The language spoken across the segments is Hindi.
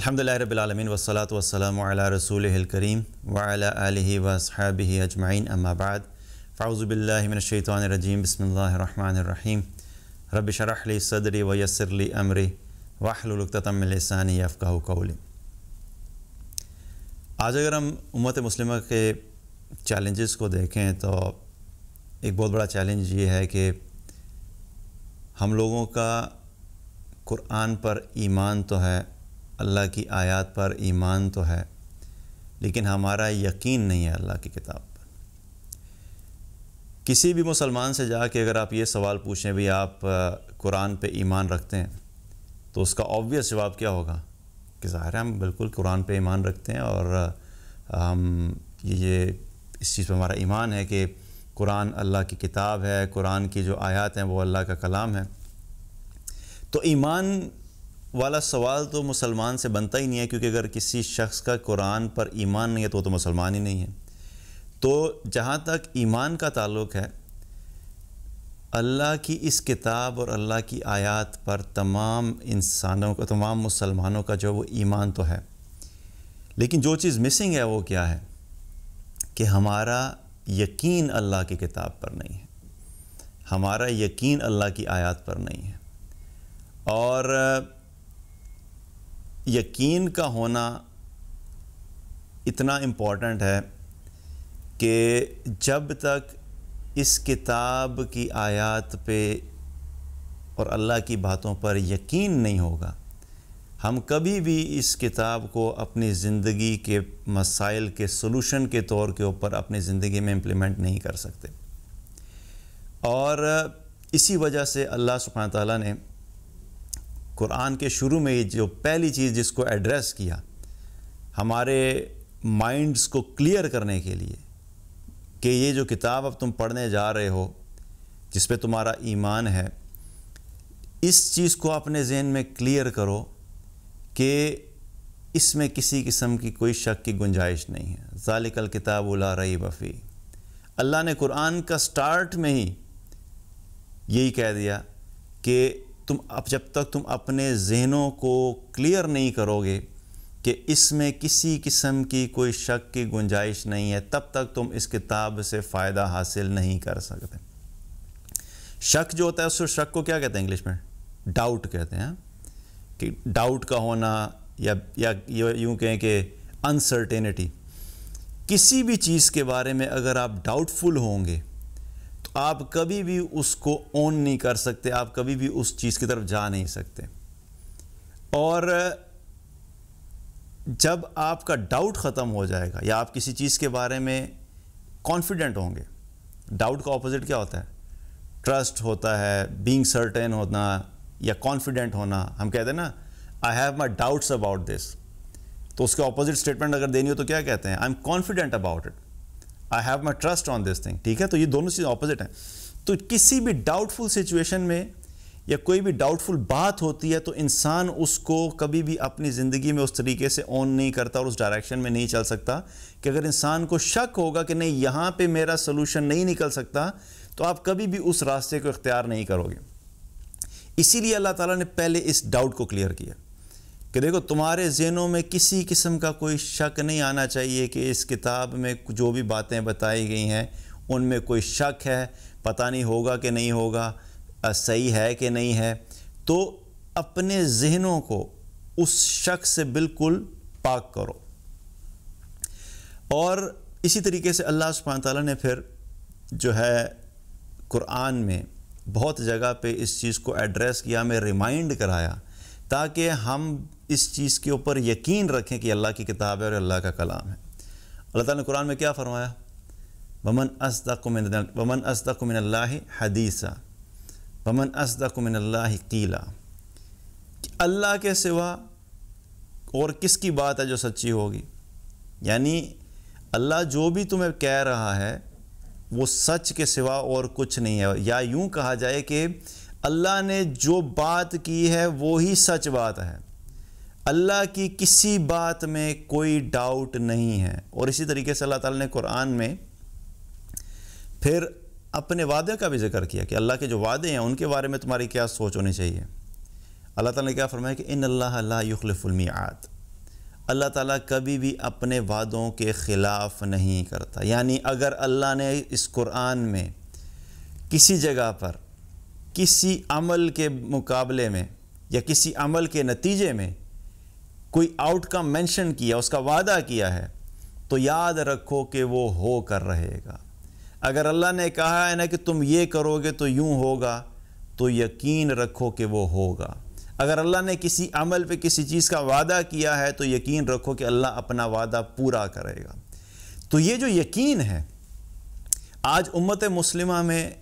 अल्हम्दुलिल्लाह रब्बिल आलमीन वस्सलातु वस्सलामु अला रसूलिहिल करीम व अला व अजमाइन अम्मा बाद फ़ाउज़ु बिल्लाहि मिनश शैतानिर रजीम बिस्मिल्लाहिर रहमानिर रहीम रब्बि शरह ली सदरी व यस्सिर ली अमरी वाहलुल उक़्दतम मिन लिसानी यफ़क़हु क़ौली आज अगर हम उम्मत मुस्लिमा के चैलेंजेस को देखें तो एक बहुत बड़ा चैलेंज ये है कि हम लोगों का कुरान पर ईमान तो है अल्लाह की आयत पर ईमान तो है लेकिन हमारा यकीन नहीं है अल्लाह की किताब पर किसी भी मुसलमान से जा के अगर आप ये सवाल पूछें भी आप कुरान पे ईमान रखते हैं तो उसका ऑब्वियस जवाब क्या होगा कि ज़ाहिर है हम बिल्कुल कुरान पे ईमान रखते हैं और हम ये इस चीज़ पर हमारा ईमान है कि कुरान अल्लाह की किताब है कुरान की जो आयात हैं वो अल्लाह का कलाम है तो ईमान वाला सवाल तो मुसलमान से बनता ही नहीं है क्योंकि अगर किसी शख्स का कुरान पर ईमान नहीं है तो वो तो मुसलमान ही नहीं है तो जहाँ तक ईमान का ताल्लुक़ है अल्लाह की इस किताब और अल्लाह की आयत पर तमाम इंसानों का तमाम मुसलमानों का जो वो ईमान तो है लेकिन जो चीज़ मिसिंग है वो क्या है कि हमारा यकीन अल्लाह की किताब पर नहीं है हमारा यकीन अल्लाह की आयत पर नहीं है और यकीन का होना इतना इम्पॉर्टेंट है कि जब तक इस किताब की आयत पे और अल्लाह की बातों पर यकीन नहीं होगा हम कभी भी इस किताब को अपनी ज़िंदगी के मसाइल के सलूशन के तौर के ऊपर अपनी ज़िंदगी में इम्प्लीमेंट नहीं कर सकते और इसी वजह से अल्लाह सुबह ताली ने कुरान के शुरू में जो पहली चीज़ जिसको एड्रेस किया हमारे माइंड्स को क्लियर करने के लिए कि ये जो किताब अब तुम पढ़ने जा रहे हो जिस पे तुम्हारा ईमान है इस चीज़ को अपने जहन में क्लियर करो कि इसमें किसी किस्म की कोई शक की गुंजाइश नहीं है ज़ालिकल किताब उला रही बफ़ी अल्लाह ने कुरान का स्टार्ट में ही यही कह दिया कि तुम अब जब तक तुम अपने जहनों को क्लियर नहीं करोगे कि इसमें किसी किस्म की कोई शक की गुंजाइश नहीं है तब तक तुम इस किताब से फ़ायदा हासिल नहीं कर सकते शक जो होता है उस शक को क्या कहते हैं इंग्लिश में डाउट कहते हैं कि डाउट का होना या या यूं कहें कि अनसर्टेनिटी किसी भी चीज़ के बारे में अगर आप डाउटफुल होंगे आप कभी भी उसको ऑन नहीं कर सकते आप कभी भी उस चीज़ की तरफ जा नहीं सकते और जब आपका डाउट ख़त्म हो जाएगा या आप किसी चीज़ के बारे में कॉन्फिडेंट होंगे डाउट का ऑपोजिट क्या होता है ट्रस्ट होता है बींग सर्टेन होना या कॉन्फिडेंट होना हम कहते हैं ना I have my doubts about this तो उसके ऑपोजिट स्टेटमेंट अगर देनी हो तो क्या कहते हैं I am confident about it I have my trust on this thing ठीक है तो ये दोनों चीज़ ऑपोजिट हैं तो किसी भी डाउटफुल सिचुएशन में या कोई भी डाउटफुल बात होती है तो इंसान उसको कभी भी अपनी ज़िंदगी में उस तरीके से ऑन नहीं करता और उस डायरेक्शन में नहीं चल सकता कि अगर इंसान को शक होगा कि नहीं यहाँ पे मेरा सलूशन नहीं निकल सकता तो आप कभी भी उस रास्ते को इख्तियार नहीं करोगे इसीलिए अल्लाह ताला ने पहले इस डाउट को क्लियर किया कि देखो तुम्हारे जहनों में किसी किस्म का कोई शक नहीं आना चाहिए कि इस किताब में जो भी बातें बताई गई हैं उनमें कोई शक है पता नहीं होगा कि नहीं होगा सही है कि नहीं है तो अपने जहनों को उस शक से बिल्कुल पाक करो और इसी तरीके से अल्लाह सुबह ताली ने फिर जो है कुरान में बहुत जगह पे इस चीज़ को एड्रेस किया हमें रिमाइंड कराया ताकि हम इस चीज़ के ऊपर यकीन रखें कि अल्लाह की किताब है और अल्लाह का कलाम है अल्लाह ताला ने कुरान में क्या फ़रमाया वमन असदकुमिन वमन असदकुमिन अल्लाह हदीसा वमन असदकुमिन अल्लाह कीला अल्लाह के सिवा और किसकी बात है जो सच्ची होगी यानी अल्लाह जो भी तुम्हें कह रहा है वो सच के सिवा और कुछ नहीं है या यूं कहा जाए कि अल्लाह ने जो बात की है वो ही सच बात है अल्लाह की किसी बात में कोई डाउट नहीं है और इसी तरीके से अल्लाह ताला ने कुरान में फिर अपने वादे का भी जिक्र किया कि अल्लाह के जो वादे हैं उनके बारे में तुम्हारी क्या सोच होनी चाहिए अल्लाह ताला ने क्या फरमाया कि इन अल्लाह ला युखलफुलमियात अल्लाह ताला कभी भी अपने वादों के ख़िलाफ़ नहीं करता यानी अगर अल्लाह ने इस कुरान में किसी जगह पर किसी अमल के मुकाबले में या किसी अमल के नतीजे में कोई आउटकम मेंशन किया उसका वादा किया है तो याद रखो कि वो हो कर रहेगा अगर अल्लाह ने कहा है ना कि तुम ये करोगे तो यूँ होगा तो यकीन रखो कि वो होगा अगर अल्लाह ने किसी अमल पे किसी चीज़ का वादा किया है तो यकीन रखो कि अल्लाह अपना वादा पूरा करेगा तो ये जो यकीन है आज उम्मत मुस्लिमा में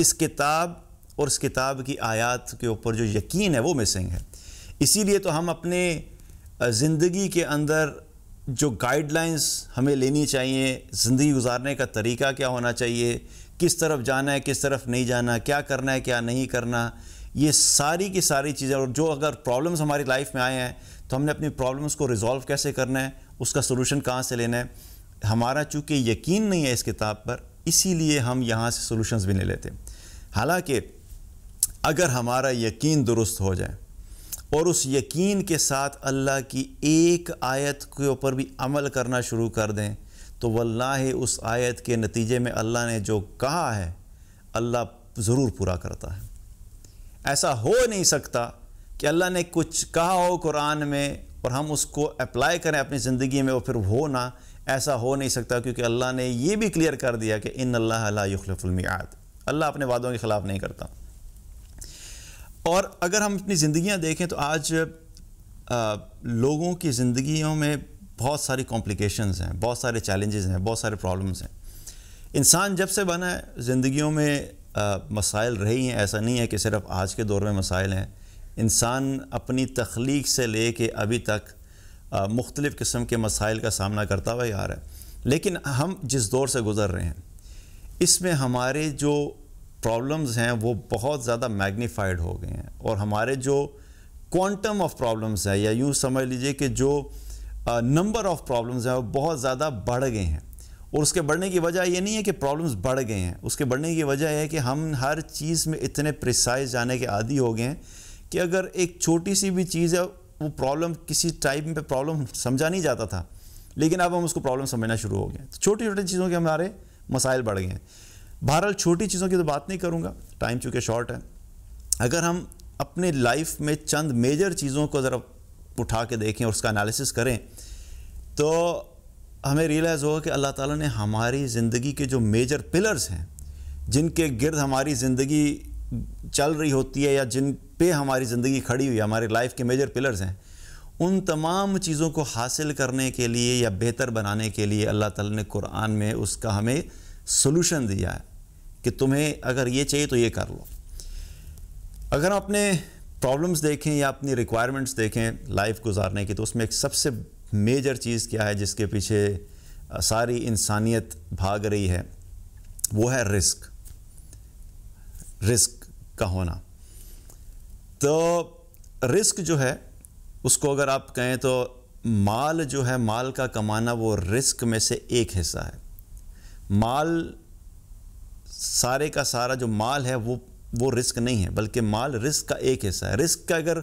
इस किताब और इस किताब की आयत के ऊपर जो यकीन है वो मिसिंग है इसीलिए तो हम अपने ज़िंदगी के अंदर जो गाइडलाइंस हमें लेनी चाहिए ज़िंदगी गुजारने का तरीका क्या होना चाहिए किस तरफ जाना है किस तरफ नहीं जाना क्या करना है क्या नहीं करना ये सारी की सारी चीज़ें और जो अगर प्रॉब्लम्स हमारी लाइफ में आए हैं तो हमने अपनी प्रॉब्लम्स को रिजॉल्व कैसे करना है उसका सोल्यूशन कहाँ से लेना है हमारा चूँकि यकीन नहीं है इस किताब पर इसीलिए हम यहाँ से सोलूशन भी नहीं लेते हालाँकि अगर हमारा यकीन दुरुस्त हो जाए और उस यकीन के साथ अल्लाह की एक आयत के ऊपर भी अमल करना शुरू कर दें तो वल्लाह उस आयत के नतीजे में अल्लाह ने जो कहा है अल्लाह ज़रूर पूरा करता है ऐसा हो नहीं सकता कि अल्लाह ने कुछ कहा हो कुरान में और हम उसको अप्लाई करें अपनी ज़िंदगी में और फिर हो ना ऐसा हो नहीं सकता क्योंकि अल्लाह ने ये भी क्लियर कर दिया कि इन अल्लाह युखलफुलमियात अल्लाह अपने वादों के ख़िलाफ़ नहीं करता और अगर हम अपनी ज़िंदियाँ देखें तो आज आ, लोगों की ज़िंदगियों में बहुत सारी कॉम्प्लिकेशंस हैं बहुत सारे चैलेंजेस हैं बहुत सारे प्रॉब्लम्स हैं इंसान जब से बना है ज़िंदगियों में आ, मसाइल रही हैं ऐसा नहीं है कि सिर्फ आज के दौर में मसाइल हैं इंसान अपनी तख्लीक से ले कर अभी तक मुख्तलिफ़ किस्म के मसाइल का सामना करता हुआ यार है लेकिन हम जिस दौर से गुज़र रहे हैं इसमें हमारे जो प्रॉब्लम्स हैं वो बहुत ज़्यादा मैग्नीफाइड हो गए हैं और हमारे जो क्वांटम ऑफ प्रॉब्लम्स हैं या यूँ समझ लीजिए कि जो नंबर ऑफ प्रॉब्लम्स हैं वो बहुत ज़्यादा बढ़ गए हैं और उसके बढ़ने की वजह ये नहीं है कि प्रॉब्लम्स बढ़ गए हैं उसके बढ़ने की वजह है कि हम हर चीज़ में इतने प्रिसाइज जाने के आदि हो गए हैं कि अगर एक छोटी सी भी चीज़ है वो प्रॉब्लम किसी टाइप में प्रॉब्लम समझा नहीं जाता था लेकिन अब हम उसको प्रॉब्लम समझना शुरू हो गए छोटी छोटी चीज़ों के हमारे मसाइल बढ़ गए हैं बहरहाल छोटी चीज़ों की तो बात नहीं करूँगा टाइम चूँकि शॉर्ट है अगर हम अपने लाइफ में चंद मेजर चीज़ों को ज़रा उठा के देखें और उसका एनालिसिस करें तो हमें रियलाइज़ होगा कि अल्लाह ताला ने हमारी ज़िंदगी के जो मेजर पिलर्स हैं जिनके गिर्द हमारी ज़िंदगी चल रही होती है या जिन पे हमारी ज़िंदगी खड़ी हुई है हमारे लाइफ के मेजर पिलर्स हैं उन तमाम चीज़ों को हासिल करने के लिए या बेहतर बनाने के लिए अल्लाह ताला ने कुरान में उसका हमें सोलूशन दिया है कि तुम्हें अगर ये चाहिए तो ये कर लो अगर हम अपने प्रॉब्लम्स देखें या अपनी रिक्वायरमेंट्स देखें लाइफ गुजारने की तो उसमें एक सबसे मेजर चीज़ क्या है जिसके पीछे सारी इंसानियत भाग रही है वो है रिस्क रिस्क का होना तो रिस्क जो है उसको अगर आप कहें तो माल जो है माल का कमाना वो रिस्क में से एक हिस्सा है माल सारे का सारा जो माल है वो वो रिस्क नहीं है बल्कि माल रिस्क का एक हिस्सा है रिस्क का अगर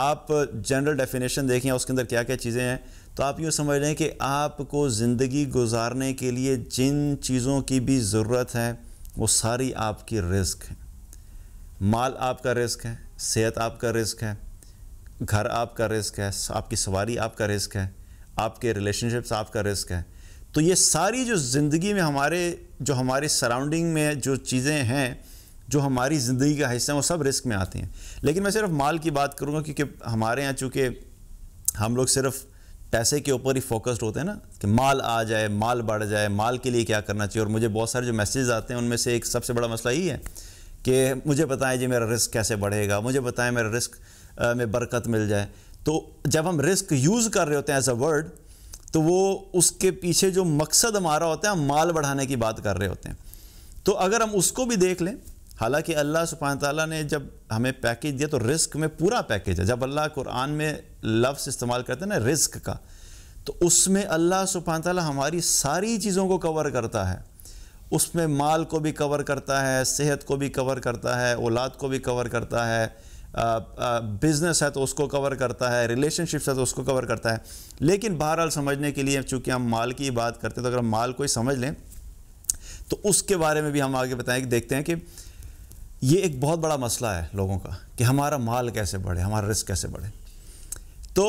आप जनरल डेफिनेशन देखें उसके अंदर क्या क्या चीज़ें हैं तो आप यूँ समझ लें कि आपको ज़िंदगी गुजारने के लिए जिन चीज़ों की भी ज़रूरत है वो सारी आपकी रिस्क है माल आपका रिस्क है सेहत आपका रिस्क है घर आपका रिस्क है आपकी सवारी आपका रिस्क है आपके रिलेशनशिप्स आपका रिस्क है तो ये सारी जो ज़िंदगी में हमारे जो हमारे सराउंडिंग में जो चीज़ें हैं जो हमारी ज़िंदगी का हिस्सा है वो सब रिस्क में आती हैं लेकिन मैं सिर्फ माल की बात करूँगा क्योंकि हमारे यहाँ चूँकि हम लोग सिर्फ पैसे के ऊपर ही फोकस्ड होते हैं ना कि माल आ जाए माल बढ़ जाए माल के लिए क्या करना चाहिए और मुझे बहुत सारे जो मैसेज आते हैं उनमें से एक सबसे बड़ा मसला यही है कि मुझे बताएं जी मेरा रिस्क कैसे बढ़ेगा मुझे बताएं मेरा रिस्क में बरकत मिल जाए तो जब हम रिस्क यूज़ कर रहे होते हैं एज अ वर्ड तो वो उसके पीछे जो मकसद हमारा होता है हम माल बढ़ाने की बात कर रहे होते हैं तो अगर हम उसको भी देख लें हालांकि अल्लाह सुबहान ताली ने जब हमें पैकेज दिया तो रिस्क में पूरा पैकेज है जब अल्लाह कुरान में लफ्ज़ इस्तेमाल करते हैं ना रिस्क का तो उसमें अल्लाह सुबहान ताली हमारी सारी चीज़ों को कवर करता है उसमें माल को भी कवर करता है सेहत को भी कवर करता है औलाद को भी कवर करता है बिज़नेस है तो उसको कवर करता है रिलेशनशिप्स है तो उसको कवर करता है लेकिन बहरहाल समझने के लिए चूंकि हम माल की बात करते हैं तो अगर हम माल को ही समझ लें तो उसके बारे में भी हम आगे बताएं देखते हैं कि ये एक बहुत बड़ा मसला है लोगों का कि हमारा माल कैसे बढ़े हमारा रिस्क कैसे बढ़े तो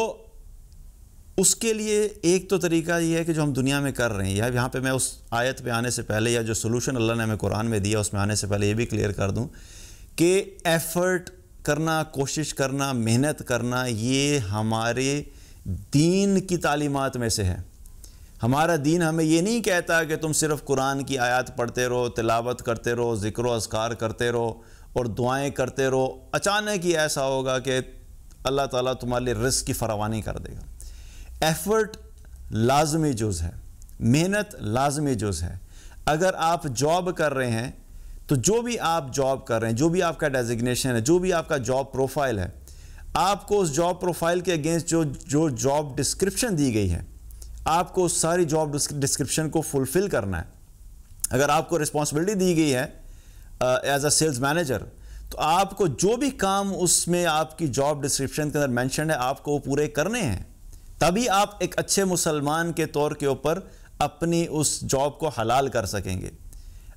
उसके लिए एक तो तरीका ये है कि जो हम दुनिया में कर रहे हैं या यहाँ पे मैं उस आयत पे आने से पहले या जो सोल्यूशन अल्लाह ने हमें कुरान में दिया उसमें आने से पहले ये भी क्लियर कर दूँ कि एफ़र्ट करना कोशिश करना मेहनत करना ये हमारे दीन की तालीमत में से है हमारा दीन हमें ये नहीं कहता कि तुम सिर्फ कुरान की आयत पढ़ते रहो तिलावत करते रहो ज़िक्र असकार करते रहो और दुआएं करते रहो अचानक ही ऐसा होगा कि अल्लाह ताला तुम्हारे लिए रिस्क की फरावानी कर देगा एफ़र्ट लाजमी जुज़ है मेहनत लाजमी जुज़ है अगर आप जॉब कर रहे हैं तो जो भी आप जॉब कर रहे हैं जो भी आपका डेजिग्नेशन है जो भी आपका जॉब प्रोफाइल है आपको उस जॉब प्रोफाइल के अगेंस्ट जो जो जॉब डिस्क्रिप्शन दी गई है आपको उस सारी जॉब डिस्क्रिप्शन को फुलफिल करना है अगर आपको रिस्पॉन्सिबिलिटी दी गई है एज अ सेल्स मैनेजर तो आपको जो भी काम उसमें आपकी जॉब डिस्क्रिप्शन के अंदर मैंशन है आपको वो पूरे करने हैं तभी आप एक अच्छे मुसलमान के तौर के ऊपर अपनी उस जॉब को हलाल कर सकेंगे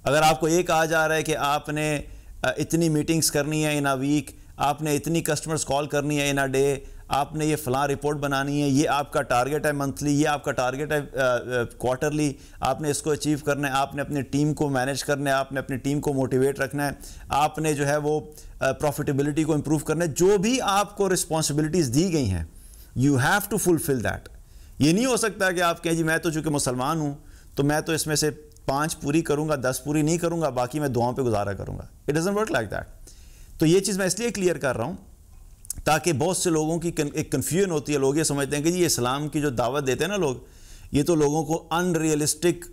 अगर आपको एक आ जा रहा है कि आपने इतनी मीटिंग्स करनी है इन अ वीक आपने इतनी कस्टमर्स कॉल करनी है इन अ डे आपने ये फ़लाँ रिपोर्ट बनानी है ये आपका टारगेट है मंथली ये आपका टारगेट है क्वार्टरली आपने इसको अचीव करना है आपने अपनी टीम को मैनेज करना है आपने अपनी टीम को मोटिवेट रखना है आपने जो है वो प्रॉफिटेबिलिटी को इम्प्रूव करना है जो भी आपको रिस्पॉन्सिबिलिटीज़ दी गई हैं you have to fulfil that ये नहीं हो सकता कि आप कहें जी मैं तो चूँकि मुसलमान हूँ तो मैं तो इसमें से पाँच पूरी करूँगा दस पूरी नहीं करूंगा बाकी मैं दुआओं पर गुजारा करूँगा it doesn't work like that तो ये चीज़ मैं इसलिए क्लियर कर रहा हूँ ताकि बहुत से लोगों की एक कन्फ्यूजन होती है लोग ये समझते हैं कि जी इस्लाम की जो दावत देते हैं ना लोग ये तो लोगों को अनरियलिस्टिक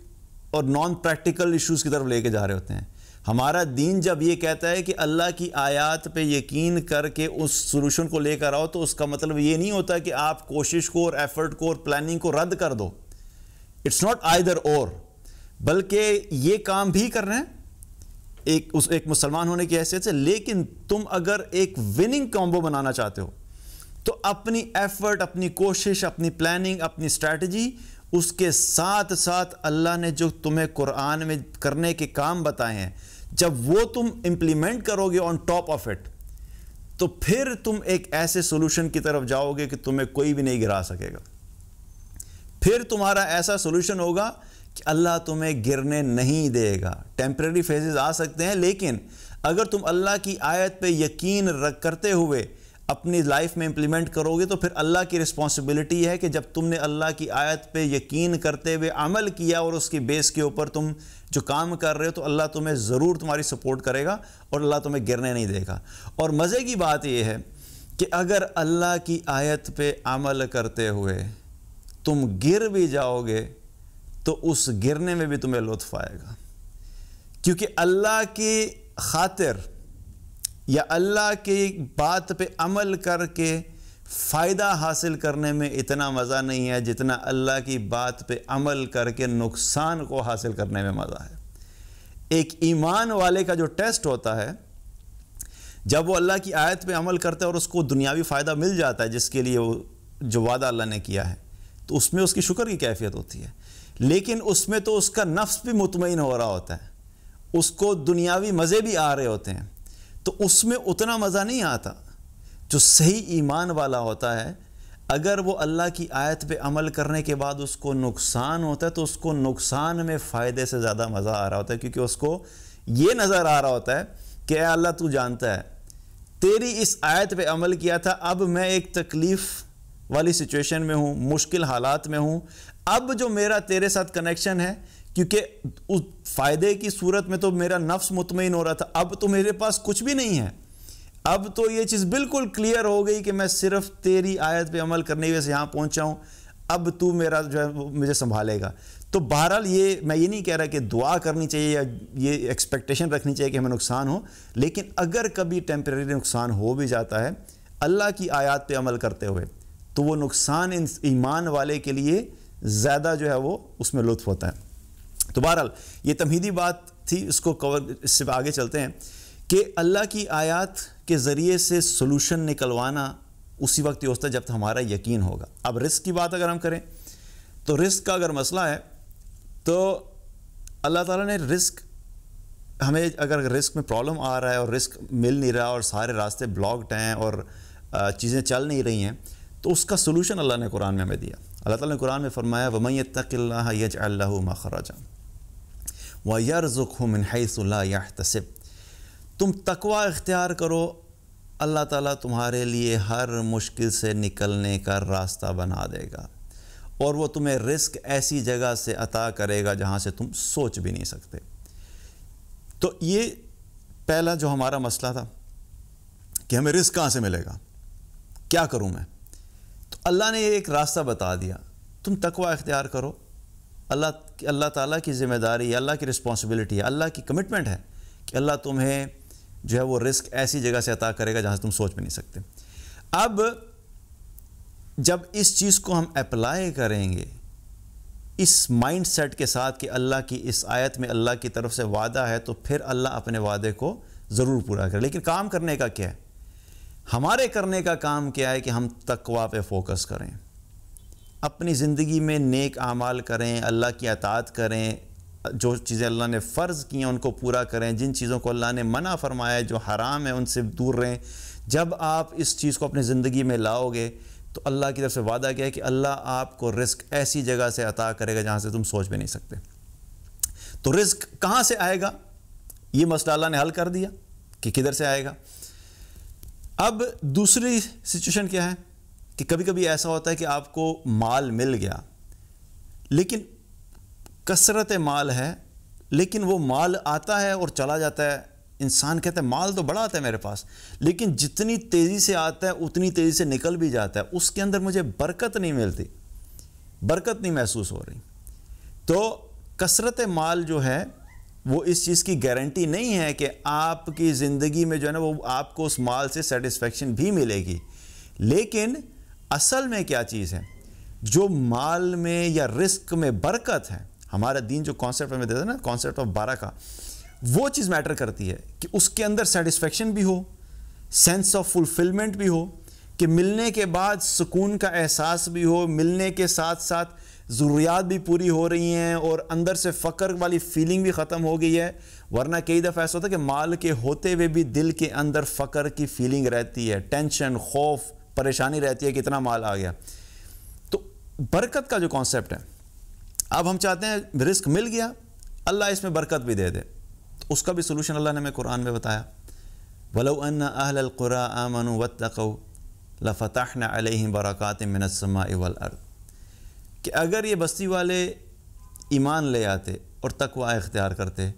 और नॉन प्रैक्टिकल इशूज़ की तरफ लेके जा रहे होते हैं हमारा दीन जब ये कहता है कि अल्लाह की आयात पे यकीन करके उस सोल्यूशन को लेकर आओ तो उसका मतलब ये नहीं होता कि आप कोशिश को और एफर्ट को और प्लानिंग को रद्द कर दो इट्स नॉट आइदर और बल्कि ये काम भी कर रहे हैं एक उस एक मुसलमान होने की हैसियत से लेकिन तुम अगर एक विनिंग कॉम्बो बनाना चाहते हो तो अपनी एफर्ट अपनी कोशिश अपनी प्लानिंग अपनी स्ट्रेटजी उसके साथ साथ अल्लाह ने जो तुम्हें कुरान में करने के काम बताए हैं जब वो तुम इम्प्लीमेंट करोगे ऑन टॉप ऑफ इट तो फिर तुम एक ऐसे सोल्यूशन की तरफ जाओगे कि तुम्हें कोई भी नहीं गिरा सकेगा फिर तुम्हारा ऐसा सोल्यूशन होगा अल्लाह तुम्हें गिरने नहीं देगा टेम्प्रेरी फेजेस आ सकते हैं लेकिन अगर तुम अल्लाह की आयत पे यकीन रख करते हुए अपनी लाइफ में इम्प्लीमेंट करोगे तो फिर अल्लाह की रिस्पॉन्सिबिलिटी है कि जब तुमने अल्लाह की आयत पे यकीन करते हुए अमल किया और उसकी बेस के ऊपर तुम जो काम कर रहे हो तो अल्लाह तुम्हें ज़रूर तुम्हारी सपोर्ट करेगा और अल्लाह तुम्हें गिरने नहीं देगा और मज़े की बात यह है कि अगर अल्लाह की आयत पर अमल करते हुए तुम गिर भी जाओगे तो उस गिरने में भी तुम्हें लुत्फ आएगा क्योंकि अल्लाह की खातिर या अल्लाह की बात पे अमल करके फ़ायदा हासिल करने में इतना मज़ा नहीं है जितना अल्लाह की बात पे अमल करके नुकसान को हासिल करने में मज़ा है एक ईमान वाले का जो टेस्ट होता है जब वो अल्लाह की आयत पे अमल करता है और उसको दुनियावी फ़ायदा मिल जाता है जिसके लिए वो जो वादा अल्लाह ने किया है तो उसमें उसकी शुक्र की कैफियत होती है लेकिन उसमें तो उसका नफ्स भी मुतमिन हो रहा होता है उसको दुनियावी मज़े भी आ रहे होते हैं तो उसमें उतना मज़ा नहीं आता जो सही ईमान वाला होता है अगर वो अल्लाह की आयत पे अमल करने के बाद उसको नुकसान होता है तो उसको नुकसान में फ़ायदे से ज़्यादा मज़ा आ रहा होता है क्योंकि उसको ये नज़र आ रहा होता है कि अल्लाह तू जानता है तेरी इस आयत पे अमल किया था अब मैं एक तकलीफ़ वाली सिचुएशन में हूँ मुश्किल हालात में हूँ अब जो मेरा तेरे साथ कनेक्शन है क्योंकि उस फ़ायदे की सूरत में तो मेरा नफ्स मुतमिन हो रहा था अब तो मेरे पास कुछ भी नहीं है अब तो ये चीज़ बिल्कुल क्लियर हो गई कि मैं सिर्फ तेरी आयत पे अमल करने की वजह से यहाँ पहुँचा हूँ अब तू मेरा जो है मुझे संभालेगा तो बहरहाल ये मैं ये नहीं कह रहा कि दुआ करनी चाहिए या ये एक्सपेक्टेशन रखनी चाहिए कि हमें नुकसान हो लेकिन अगर कभी टेम्प्रेरी नुकसान हो भी जाता है अल्लाह की आयात पर अमल करते हुए तो वो नुकसान इन ईमान वाले के लिए ज़्यादा जो है वो उसमें लुत्फ होता है तो बहरहाल ये तमहीदी बात थी उसको कवर इससे आगे चलते हैं कि अल्लाह की आयत के ज़रिए से सोलूशन निकलवाना उसी वक्त ही होता है जब हमारा यकीन होगा अब रिस्क की बात अगर हम करें तो रिस्क का अगर मसला है तो अल्लाह ताला ने रिस्क हमें अगर रिस्क में प्रॉब्लम आ रहा है और रिस्क मिल नहीं रहा और सारे रास्ते ब्लॉक्ड हैं और चीज़ें चल नहीं रही हैं तो उसका सोलूशन अल्लाह ने कुरान में हमें दिया अल्लाह ताला ने कुरान में फरमाया वमय तक यज अल्लाह मखराजा व यरजुखमिन तसिब तुम तकवा इख्तियार करो अल्लाह ताला तुम्हारे लिए हर मुश्किल से निकलने का रास्ता बना देगा और वो तुम्हें रिस्क ऐसी जगह से अता करेगा जहाँ से तुम सोच भी नहीं सकते तो ये पहला जो हमारा मसला था कि हमें रिस्क कहाँ से मिलेगा क्या करूँ मैं अल्लाह ने एक रास्ता बता दिया तुम तकवा इख्तियार करो अल्लाह अल्लाह ताला की ज़िम्मेदारी है अल्लाह की रिस्पॉन्सिबिलिटी है अल्लाह की कमिटमेंट है कि अल्लाह तुम्हें जो है वो रिस्क ऐसी जगह से अता करेगा जहाँ से तुम सोच भी नहीं सकते अब जब इस चीज़ को हम अप्लाई करेंगे इस माइंड सेट के साथ कि अल्लाह की इस आयत में अल्लाह की तरफ से वादा है तो फिर अल्लाह अपने वादे को ज़रूर पूरा करे लेकिन काम करने का क्या है हमारे करने का काम क्या है कि हम तकवा पे फोकस करें अपनी ज़िंदगी में नेक आमाल करें अल्लाह की अतात करें जो चीज़ें अल्लाह ने फ़र्ज़ की हैं उनको पूरा करें जिन चीज़ों को अल्लाह ने मना फ़रमाया है जो हराम है उनसे दूर रहें जब आप इस चीज़ को अपनी ज़िंदगी में लाओगे तो अल्लाह की तरफ से वादा किया है कि अल्लाह आपको रिस्क ऐसी जगह से अता करेगा जहाँ से तुम सोच भी नहीं सकते तो रिस्क कहाँ से आएगा ये मसला अल्लाह ने हल कर दिया कि किधर से आएगा अब दूसरी सिचुएशन क्या है कि कभी कभी ऐसा होता है कि आपको माल मिल गया लेकिन कसरत माल है लेकिन वो माल आता है और चला जाता है इंसान कहता है माल तो बड़ा आता है मेरे पास लेकिन जितनी तेज़ी से आता है उतनी तेज़ी से निकल भी जाता है उसके अंदर मुझे बरकत नहीं मिलती बरकत नहीं महसूस हो रही तो कसरत माल जो है वो इस चीज़ की गारंटी नहीं है कि आपकी ज़िंदगी में जो है ना वो आपको उस माल से सेटिस्फेक्शन भी मिलेगी लेकिन असल में क्या चीज़ है जो माल में या रिस्क में बरकत है हमारा दीन जो कॉन्सेप्ट हमें देता है ना कॉन्सेप्ट ऑफ बारा का वो चीज़ मैटर करती है कि उसके अंदर सेटिस्फेक्शन भी हो सेंस ऑफ फुलफिलमेंट भी हो कि मिलने के बाद सुकून का एहसास भी हो मिलने के साथ साथ ज़रूरियात भी पूरी हो रही हैं और अंदर से फ़क्र वाली फीलिंग भी ख़त्म हो गई है वरना कई दफ़ा ऐसा होता है कि माल के होते हुए भी दिल के अंदर फ़क्र की फीलिंग रहती है टेंशन खौफ परेशानी रहती है कि इतना माल आ गया तो बरकत का जो कॉन्सेप्ट है अब हम चाहते हैं रिस्क मिल गया अल्लाह इसमें बरकत भी दे दे तो उसका भी सोलूशन अल्लाह ने हमें कुरान में बताया वलो अन अहलकुरा आमन वतको बरक़ात मिनसमा वल अर्द कि अगर ये बस्ती वाले ईमान ले आते और तकवा इख्तियार करते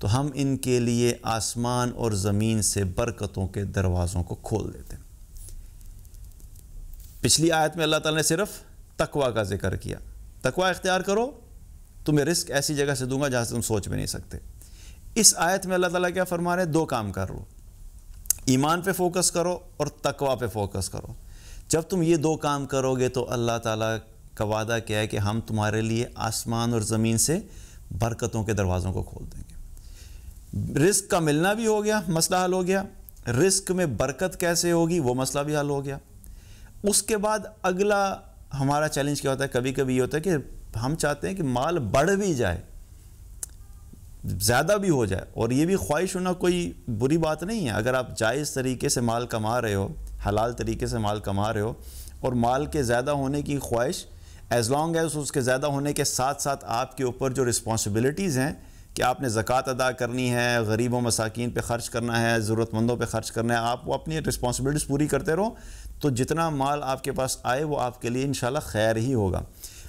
तो हम इनके लिए आसमान और ज़मीन से बरकतों के दरवाज़ों को खोल देते पिछली आयत में अल्लाह ताला ने सिर्फ तकवा का जिक्र किया तकवा इख्तियार करो तुम्हें रिस्क ऐसी जगह से दूंगा जहाँ से तुम सोच भी नहीं सकते इस आयत में अल्लाह ताला क्या फरमा रहे दो काम कर लो ईमान पे फोकस करो और तकवा पे फोकस करो जब तुम ये दो काम करोगे तो अल्लाह ताला का वादा किया है कि हम तुम्हारे लिए आसमान और ज़मीन से बरकतों के दरवाज़ों को खोल देंगे रिस्क का मिलना भी हो गया मसला हल हो गया रिस्क में बरकत कैसे होगी वो मसला भी हल हो गया उसके बाद अगला हमारा चैलेंज क्या होता है कभी कभी ये होता है कि हम चाहते हैं कि माल बढ़ भी जाए ज़्यादा भी हो जाए और ये भी ख्वाहिश होना कोई बुरी बात नहीं है अगर आप जायज़ तरीके से माल कमा रहे हो हलाल तरीके से माल कमा रहे हो और माल के ज़्यादा होने की ख्वाहिश एज़ लॉन्ग एज उसके ज़्यादा होने के साथ साथ आपके ऊपर जो रिस्पॉन्सिबिलिटीज़ हैं कि आपने ज़क़़त अदा करनी है गरीबों मसाकिन पे ख़र्च करना है ज़रूरतमंदों पे ख़र्च करना है आप वो अपनी रिस्पॉन्सिबिलिटीज़ पूरी करते रहो तो जितना माल आपके पास आए वो आपके लिए इन खैर ही होगा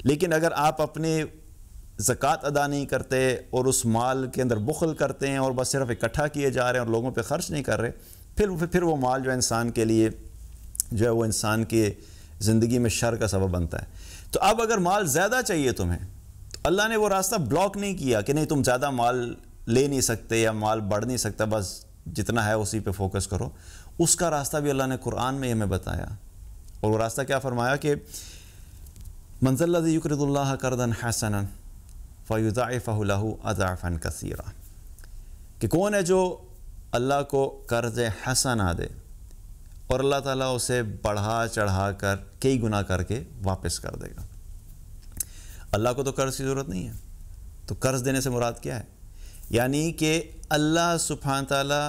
लेकिन अगर आप अपने ज़क़़त अदा नहीं करते और उस माल के अंदर बुखल करते हैं और बस सिर्फ इकट्ठा किए जा रहे हैं और लोगों पर ख़र्च नहीं कर रहे फिर फिर वो माल जो इंसान के लिए जो है वो इंसान के ज़िंदगी में शर का सबब बनता है तो अब अगर माल ज़्यादा चाहिए तुम्हें तो अल्लाह ने वो रास्ता ब्लॉक नहीं किया कि नहीं तुम ज़्यादा माल ले नहीं सकते या माल बढ़ नहीं सकता बस जितना है उसी पे फोकस करो उसका रास्ता भी अल्लाह ने कुरान में हमें बताया और वो रास्ता क्या फरमाया कि मंजल युक्रदुल्ला करदन हसन फ़युदाफ़ाहू अदाफ़न कसीरा कि कौन है जो अल्लाह को कर्ज हसन आ दे और अल्लाह ताला उसे बढ़ा चढ़ा कर कई गुना करके वापस कर देगा अल्लाह को तो कर्ज़ की ज़रूरत नहीं है तो कर्ज़ देने से मुराद क्या है यानी कि अल्लाह सुबहान ताला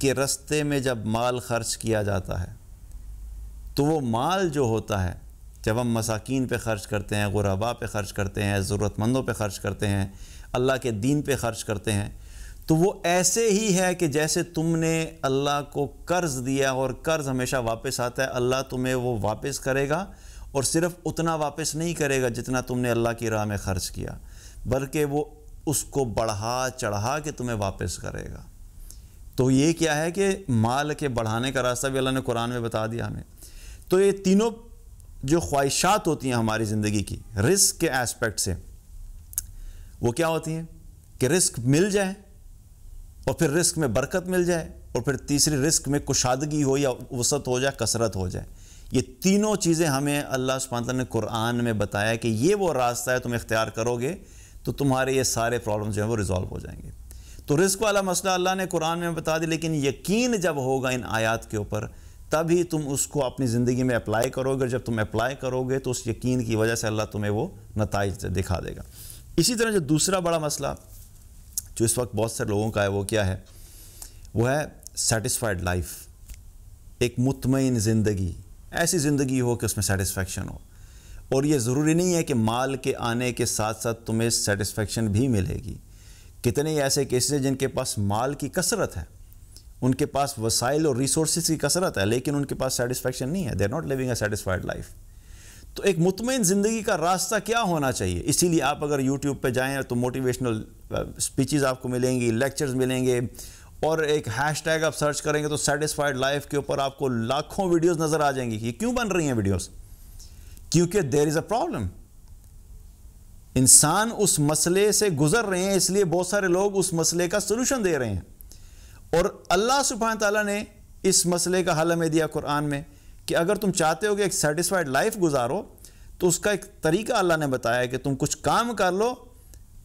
के रस्ते में जब माल ख़र्च किया जाता है तो वो माल जो होता है जब हम मसाकिन पे ख़र्च करते हैं गुरबा पे ख़र्च करते हैं ज़रूरतमंदों पे ख़र्च करते हैं अल्लाह के दीन पे ख़र्च करते हैं तो वो ऐसे ही है कि जैसे तुमने अल्लाह को कर्ज दिया और कर्ज हमेशा वापस आता है अल्लाह तुम्हें वो वापस करेगा और सिर्फ उतना वापस नहीं करेगा जितना तुमने अल्लाह की राह में ख़र्च किया बल्कि वो उसको बढ़ा चढ़ा के तुम्हें वापस करेगा तो ये क्या है कि माल के बढ़ाने का रास्ता भी अल्लाह ने कुरान में बता दिया हमें तो ये तीनों जो ख्वाहिशात होती हैं हमारी ज़िंदगी की रिस्क के एस्पेक्ट से वो क्या होती हैं कि रिस्क मिल जाए और फिर रिस्क में बरकत मिल जाए और फिर तीसरी रिस्क में कुशादगी हो या वसत हो जाए कसरत हो जाए ये तीनों चीज़ें हमें अल्लाह सुबह ने कुरान में बताया कि ये वो रास्ता है तुम इख्तियार करोगे तो तुम्हारे ये सारे प्रॉब्लम जो हैं वो रिज़ॉल्व हो जाएंगे तो रिस्क वाला मसला अल्लाह ने कुरान में बता दिया लेकिन यकीन जब होगा इन आयात के ऊपर तभी तुम उसको अपनी ज़िंदगी में अप्लाई करोगे और जब तुम अप्लाई करोगे तो उस यकीन की वजह से अल्लाह तुम्हें वो नतज दिखा देगा इसी तरह जो दूसरा बड़ा मसला जो इस वक्त बहुत सारे लोगों का है वो क्या है वो है सेटिस्फाइड लाइफ एक मुतमिन ज़िंदगी ऐसी ज़िंदगी हो कि उसमें सेटिस्फेक्शन हो और ये ज़रूरी नहीं है कि माल के आने के साथ साथ तुम्हें सेटिस्फेक्शन भी मिलेगी कितने ऐसे केसेस हैं जिनके पास माल की कसरत है उनके पास वसाइल और रिसोर्स की कसरत है लेकिन उनके पास सेटिस्फेक्शन नहीं है they are not living a satisfied life तो एक मुतमिन ज़िंदगी का रास्ता क्या होना चाहिए इसीलिए आप अगर यूट्यूब पर जाएँ तो मोटिवेशनल स्पीचेज़ uh, आपको मिलेंगी लेक्चर्स मिलेंगे और एक हैश टैग आप सर्च करेंगे तो सेटिस्फाइड लाइफ के ऊपर आपको लाखों वीडियोज़ नज़र आ जाएंगी कि क्यों बन रही हैं वीडियोज क्योंकि देर इज़ अ प्रॉब्लम इंसान उस मसले से गुजर रहे हैं इसलिए बहुत सारे लोग उस मसले का सोल्यूशन दे रहे हैं और अल्लाह सुबहान तला ने इस मसले का हल हमें दिया कुरान में कि अगर तुम चाहते हो कि एक सेटिस्फाइड लाइफ गुजारो तो उसका एक तरीका अल्लाह ने बताया कि तुम कुछ काम कर लो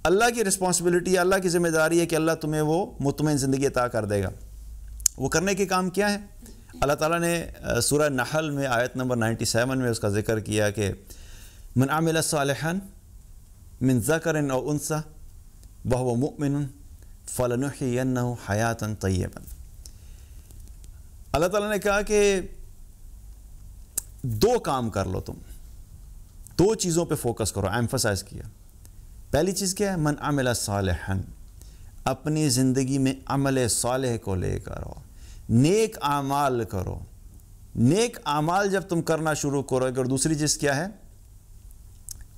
अल्लाह की रिस्पॉन्सिबिलिटी अल्लाह की जिम्मेदारी है कि अल्लाह तुम्हें वो मुतमिन ज़िंदगी अता कर देगा वो करने के काम क्या है अल्लाह ताला ने सूरह नहल में आयत नंबर 97 में उसका जिक्र किया कि मन आमिल मिन ज़कर और उनसा वह व मुमिन फ़लन हयातन तय्यबन अल्लाह ताला ने कहा कि दो काम कर लो तुम दो चीज़ों पे फोकस करो एम्फोसाइज किया पहली चीज़ क्या है मन अमल साल अपनी ज़िंदगी में अमल साल को लेकर आओ नेक आमाल करो नेक आमाल जब तुम करना शुरू करो और दूसरी चीज़ क्या है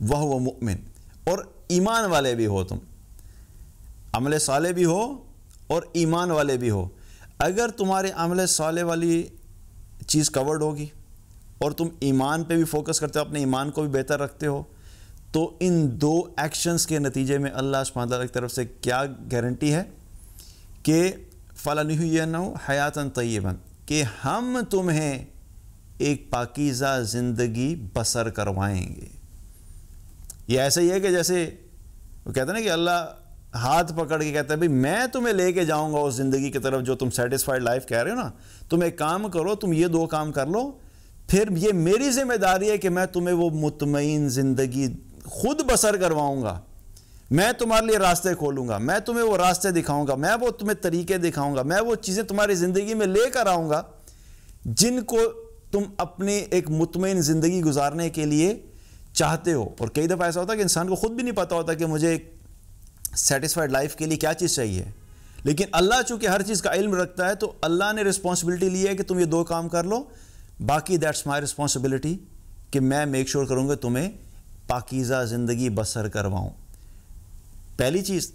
वह वो मुमिन और ईमान वाले भी हो तुम अमल साले भी हो और ईमान वाले भी हो अगर तुम्हारे अमल साले वाली चीज़ कवर्ड होगी और तुम ईमान पे भी फोकस करते हो अपने ईमान को भी बेहतर रखते हो तो इन दो एक्शंस के नतीजे में अल्लाह सुबहाना की तरफ से क्या गारंटी है कि फ़लान हयातन तयबन कि हम तुम्हें एक पाकिज़ा ज़िंदगी बसर करवाएंगे ये ऐसे ही है कि जैसे वो कहते ना कि अल्लाह हाथ पकड़ के कहते हैं भाई मैं तुम्हें लेके जाऊंगा उस ज़िंदगी की तरफ जो तुम सेटिस्फाइड लाइफ कह रहे हो ना तुम एक काम करो तुम ये दो काम कर लो फिर ये मेरी जिम्मेदारी है कि मैं तुम्हें वो मुतमिन ज़िंदगी खुद बसर करवाऊंगा मैं तुम्हारे लिए रास्ते खोलूंगा मैं तुम्हें वो रास्ते दिखाऊंगा मैं वो तुम्हें तरीके दिखाऊंगा मैं वो चीज़ें तुम्हारी ज़िंदगी में लेकर आऊंगा जिनको तुम अपनी एक मुतमिन ज़िंदगी गुजारने के लिए चाहते हो और कई दफ़ा ऐसा होता है कि इंसान को ख़ुद भी नहीं पता होता कि मुझे एक सेटिस्फाइड लाइफ के लिए क्या चीज़ चाहिए लेकिन अल्लाह चूंकि हर चीज़ का इल्म रखता है तो अल्लाह ने रिस्पॉन्सिबिलिटी ली है कि तुम ये दो काम कर लो बाकी दैट्स माई रिस्पॉन्सिबिलिटी कि मैं मेक श्योर sure करूँगा तुम्हें पाकिज़ा ज़िंदगी बसर करवाऊँ पहली चीज़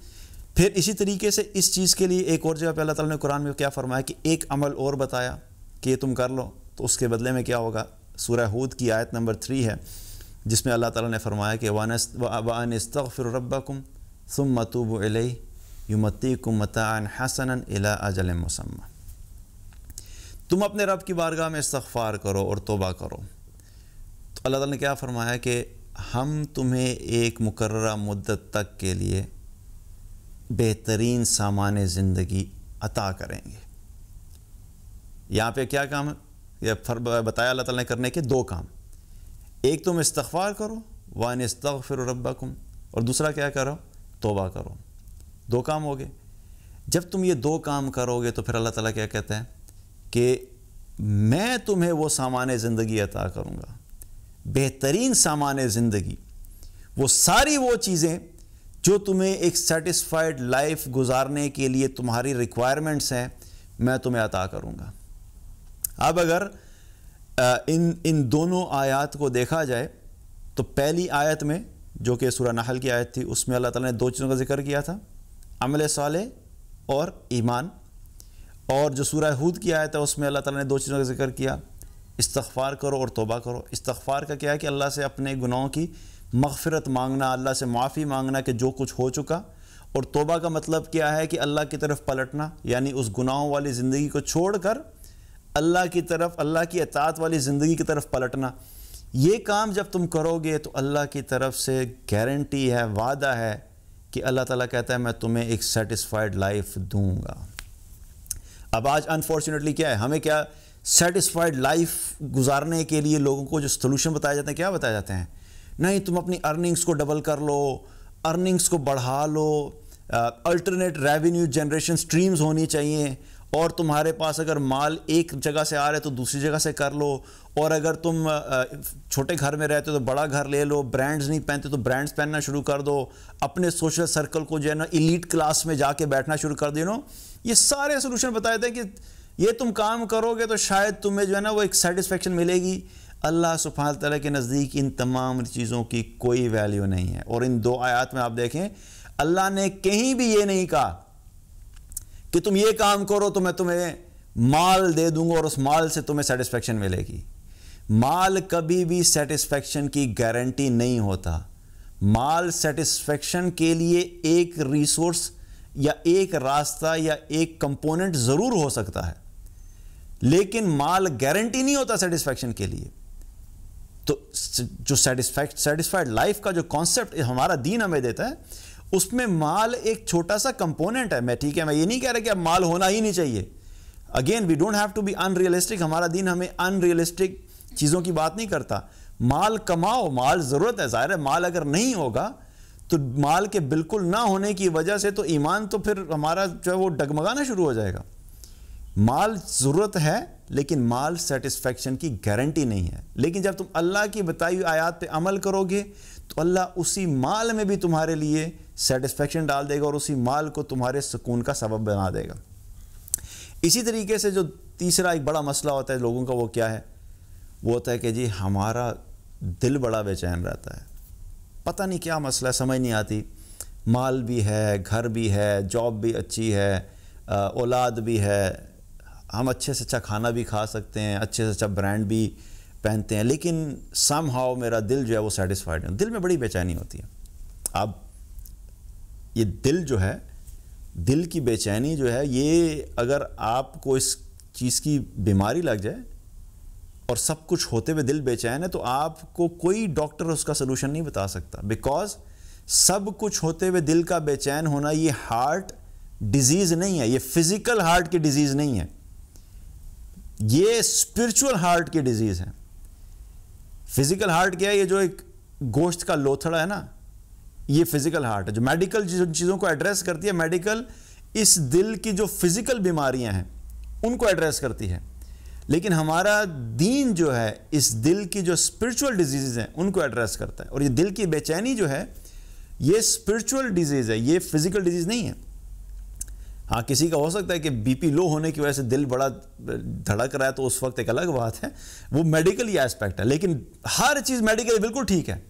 फिर इसी तरीके से इस चीज़ के लिए एक और जगह पे अल्लाह ताला ने कुरान में क्या फरमाया कि एक अमल और बताया कि ये तुम कर लो तो उसके बदले में क्या होगा सूरह हूद की आयत नंबर थ्री है जिसमें अल्लाह ताला ने फरमाया कि वान फिर रबकुम मतूब अलई युमती कुम हसन अजल मुसम्मा तुम अपने रब की बारगाह में इस्तफ़ार करो और तोबा करो तो अल्लाह ताला ने क्या फरमाया कि हम तुम्हें एक मुकर मुद्दत तक के लिए बेहतरीन सामान ज़िंदगी अता करेंगे यहाँ पे क्या काम है यह फर बताया अल्लाह ताला ने करने के दो काम एक तुम इस्तफ़ार करो वान इस्तफ़िर रब्बकुम और दूसरा क्या करो तोबा करो दो काम हो गए जब तुम ये दो काम करोगे तो फिर अल्लाह ताला क्या कहते हैं कि मैं तुम्हें वो सामान्य ज़िंदगी अता करूँगा बेहतरीन सामान्य ज़िंदगी वो सारी वो चीज़ें जो तुम्हें एक सेटिस्फाइड लाइफ गुजारने के लिए तुम्हारी रिक्वायरमेंट्स हैं मैं तुम्हें अता करूँगा अब अगर इन इन दोनों आयत को देखा जाए तो पहली आयत में जो कि सूर्य नाहल की आयत थी उसमें अल्लाह ताला ने दो चीज़ों का जिक्र किया था अमल साले और ईमान और जो सूरह हूद की आयत है उसमें अल्लाह ताला ने दो चीज़ों का जिक्र किया इस्तफ़ार करो और तोबा करो इस्तफ़ार का क्या है कि अल्लाह से अपने गुनाहों की मगफरत मांगना अल्लाह से माफ़ी मांगना कि जो कुछ हो चुका और तोबा का मतलब क्या है कि अल्लाह की तरफ पलटना यानी उस गुनाहों वाली ज़िंदगी को छोड़ कर अल्लाह की तरफ अल्लाह की अतात वाली ज़िंदगी की तरफ पलटना ये काम जब तुम करोगे तो अल्लाह की तरफ से गारंटी है वादा है कि अल्लाह ताला कहता है मैं तुम्हें एक सेटिस्फाइड लाइफ दूंगा अब आज अनफॉर्चुनेटली क्या है हमें क्या सेटिस्फाइड लाइफ गुजारने के लिए लोगों को जो सोल्यूशन बताए जाते हैं क्या बताए जाते हैं नहीं तुम अपनी अर्निंग्स को डबल कर लो अर्निंग्स को बढ़ा लो अल्टरनेट रेवेन्यू जनरेशन स्ट्रीम्स होनी चाहिए और तुम्हारे पास अगर माल एक जगह से आ रहा है तो दूसरी जगह से कर लो और अगर तुम छोटे घर में रहते हो तो बड़ा घर ले लो ब्रांड्स नहीं पहनते तो ब्रांड्स पहनना शुरू कर दो अपने सोशल सर्कल को जो है ना इलीट क्लास में जाके बैठना शुरू कर दे ना ये सारे सोल्यूशन बताए थे कि ये तुम काम करोगे तो शायद तुम्हें जो है ना वो एक सेटिस्फेक्शन मिलेगी अल्लाह सुफान तला के नज़दीक इन तमाम चीज़ों की कोई वैल्यू नहीं है और इन दो आयात में आप देखें अल्लाह ने कहीं भी ये नहीं कहा कि तुम ये काम करो तो मैं तुम्हें माल दे दूंगा और उस माल से तुम्हें सेटिस्फेक्शन मिलेगी माल कभी भी सेटिस्फेक्शन की गारंटी नहीं होता माल सेटिस्फेक्शन के लिए एक रिसोर्स या एक रास्ता या एक कंपोनेंट ज़रूर हो सकता है लेकिन माल गारंटी नहीं होता सेटिस्फैक्शन के लिए तो जो सेटिस्फैक्ट सेटिस्फाइड लाइफ का जो कॉन्सेप्ट हमारा दीन हमें देता है उसमें माल एक छोटा सा कंपोनेंट है मैं ठीक है मैं ये नहीं कह रहा कि अब माल होना ही नहीं चाहिए again we don't have to be unrealistic हमारा दिन हमें अनरियलिस्टिक चीज़ों की बात नहीं करता माल कमाओ माल ज़रूरत है ज़ाहिर है माल अगर नहीं होगा तो माल के बिल्कुल ना होने की वजह से तो ईमान तो फिर हमारा जो है वो डगमगाना शुरू हो जाएगा माल ज़रूरत है लेकिन माल सेटिस्फेक्शन की गारंटी नहीं है लेकिन जब तुम अल्लाह की बताई हुई आयात पे अमल करोगे तो अल्लाह उसी माल में भी तुम्हारे लिए सेटिस्फेक्शन डाल देगा और उसी माल को तुम्हारे सुकून का सबब बना देगा इसी तरीके से जो तीसरा एक बड़ा मसला होता है लोगों का वो क्या है वो होता है कि जी हमारा दिल बड़ा बेचैन रहता है पता नहीं क्या मसला समझ नहीं आती माल भी है घर भी है जॉब भी अच्छी है औलाद भी है हम अच्छे से अच्छा खाना भी खा सकते हैं अच्छे से अच्छा ब्रांड भी पहनते हैं लेकिन सम हाउ मेरा दिल जो है वो सेटिस्फाइड है दिल में बड़ी बेचैनी होती है अब ये दिल जो है दिल की बेचैनी जो है ये अगर आपको इस चीज़ की बीमारी लग जाए और सब कुछ होते हुए दिल बेचैन है तो आपको कोई डॉक्टर उसका सोल्यूशन नहीं बता सकता बिकॉज सब कुछ होते हुए दिल का बेचैन होना ये हार्ट डिजीज़ नहीं है ये फिज़िकल हार्ट की डिजीज़ नहीं है ये स्पिरिचुअल हार्ट की डिजीज़ है फिज़िकल हार्ट क्या है ये जो एक गोश्त का लोथड़ा है ना ये फिज़िकल हार्ट है जो मेडिकल चीज़ों को एड्रेस करती है मेडिकल इस दिल की जो फिज़िकल बीमारियां हैं उनको एड्रेस करती है लेकिन हमारा दीन जो है इस दिल की जो स्पिरिचुअल डिजीज़ हैं उनको एड्रेस करता है और ये दिल की बेचैनी जो है ये स्पिरिचुअल डिजीज़ है ये फिज़िकल डिजीज़ नहीं है हाँ किसी का हो सकता है कि बीपी लो होने की वजह से दिल बड़ा धड़क रहा है तो उस वक्त एक अलग बात है वो मेडिकल ही एस्पेक्ट है लेकिन हर चीज़ मेडिकल बिल्कुल ठीक है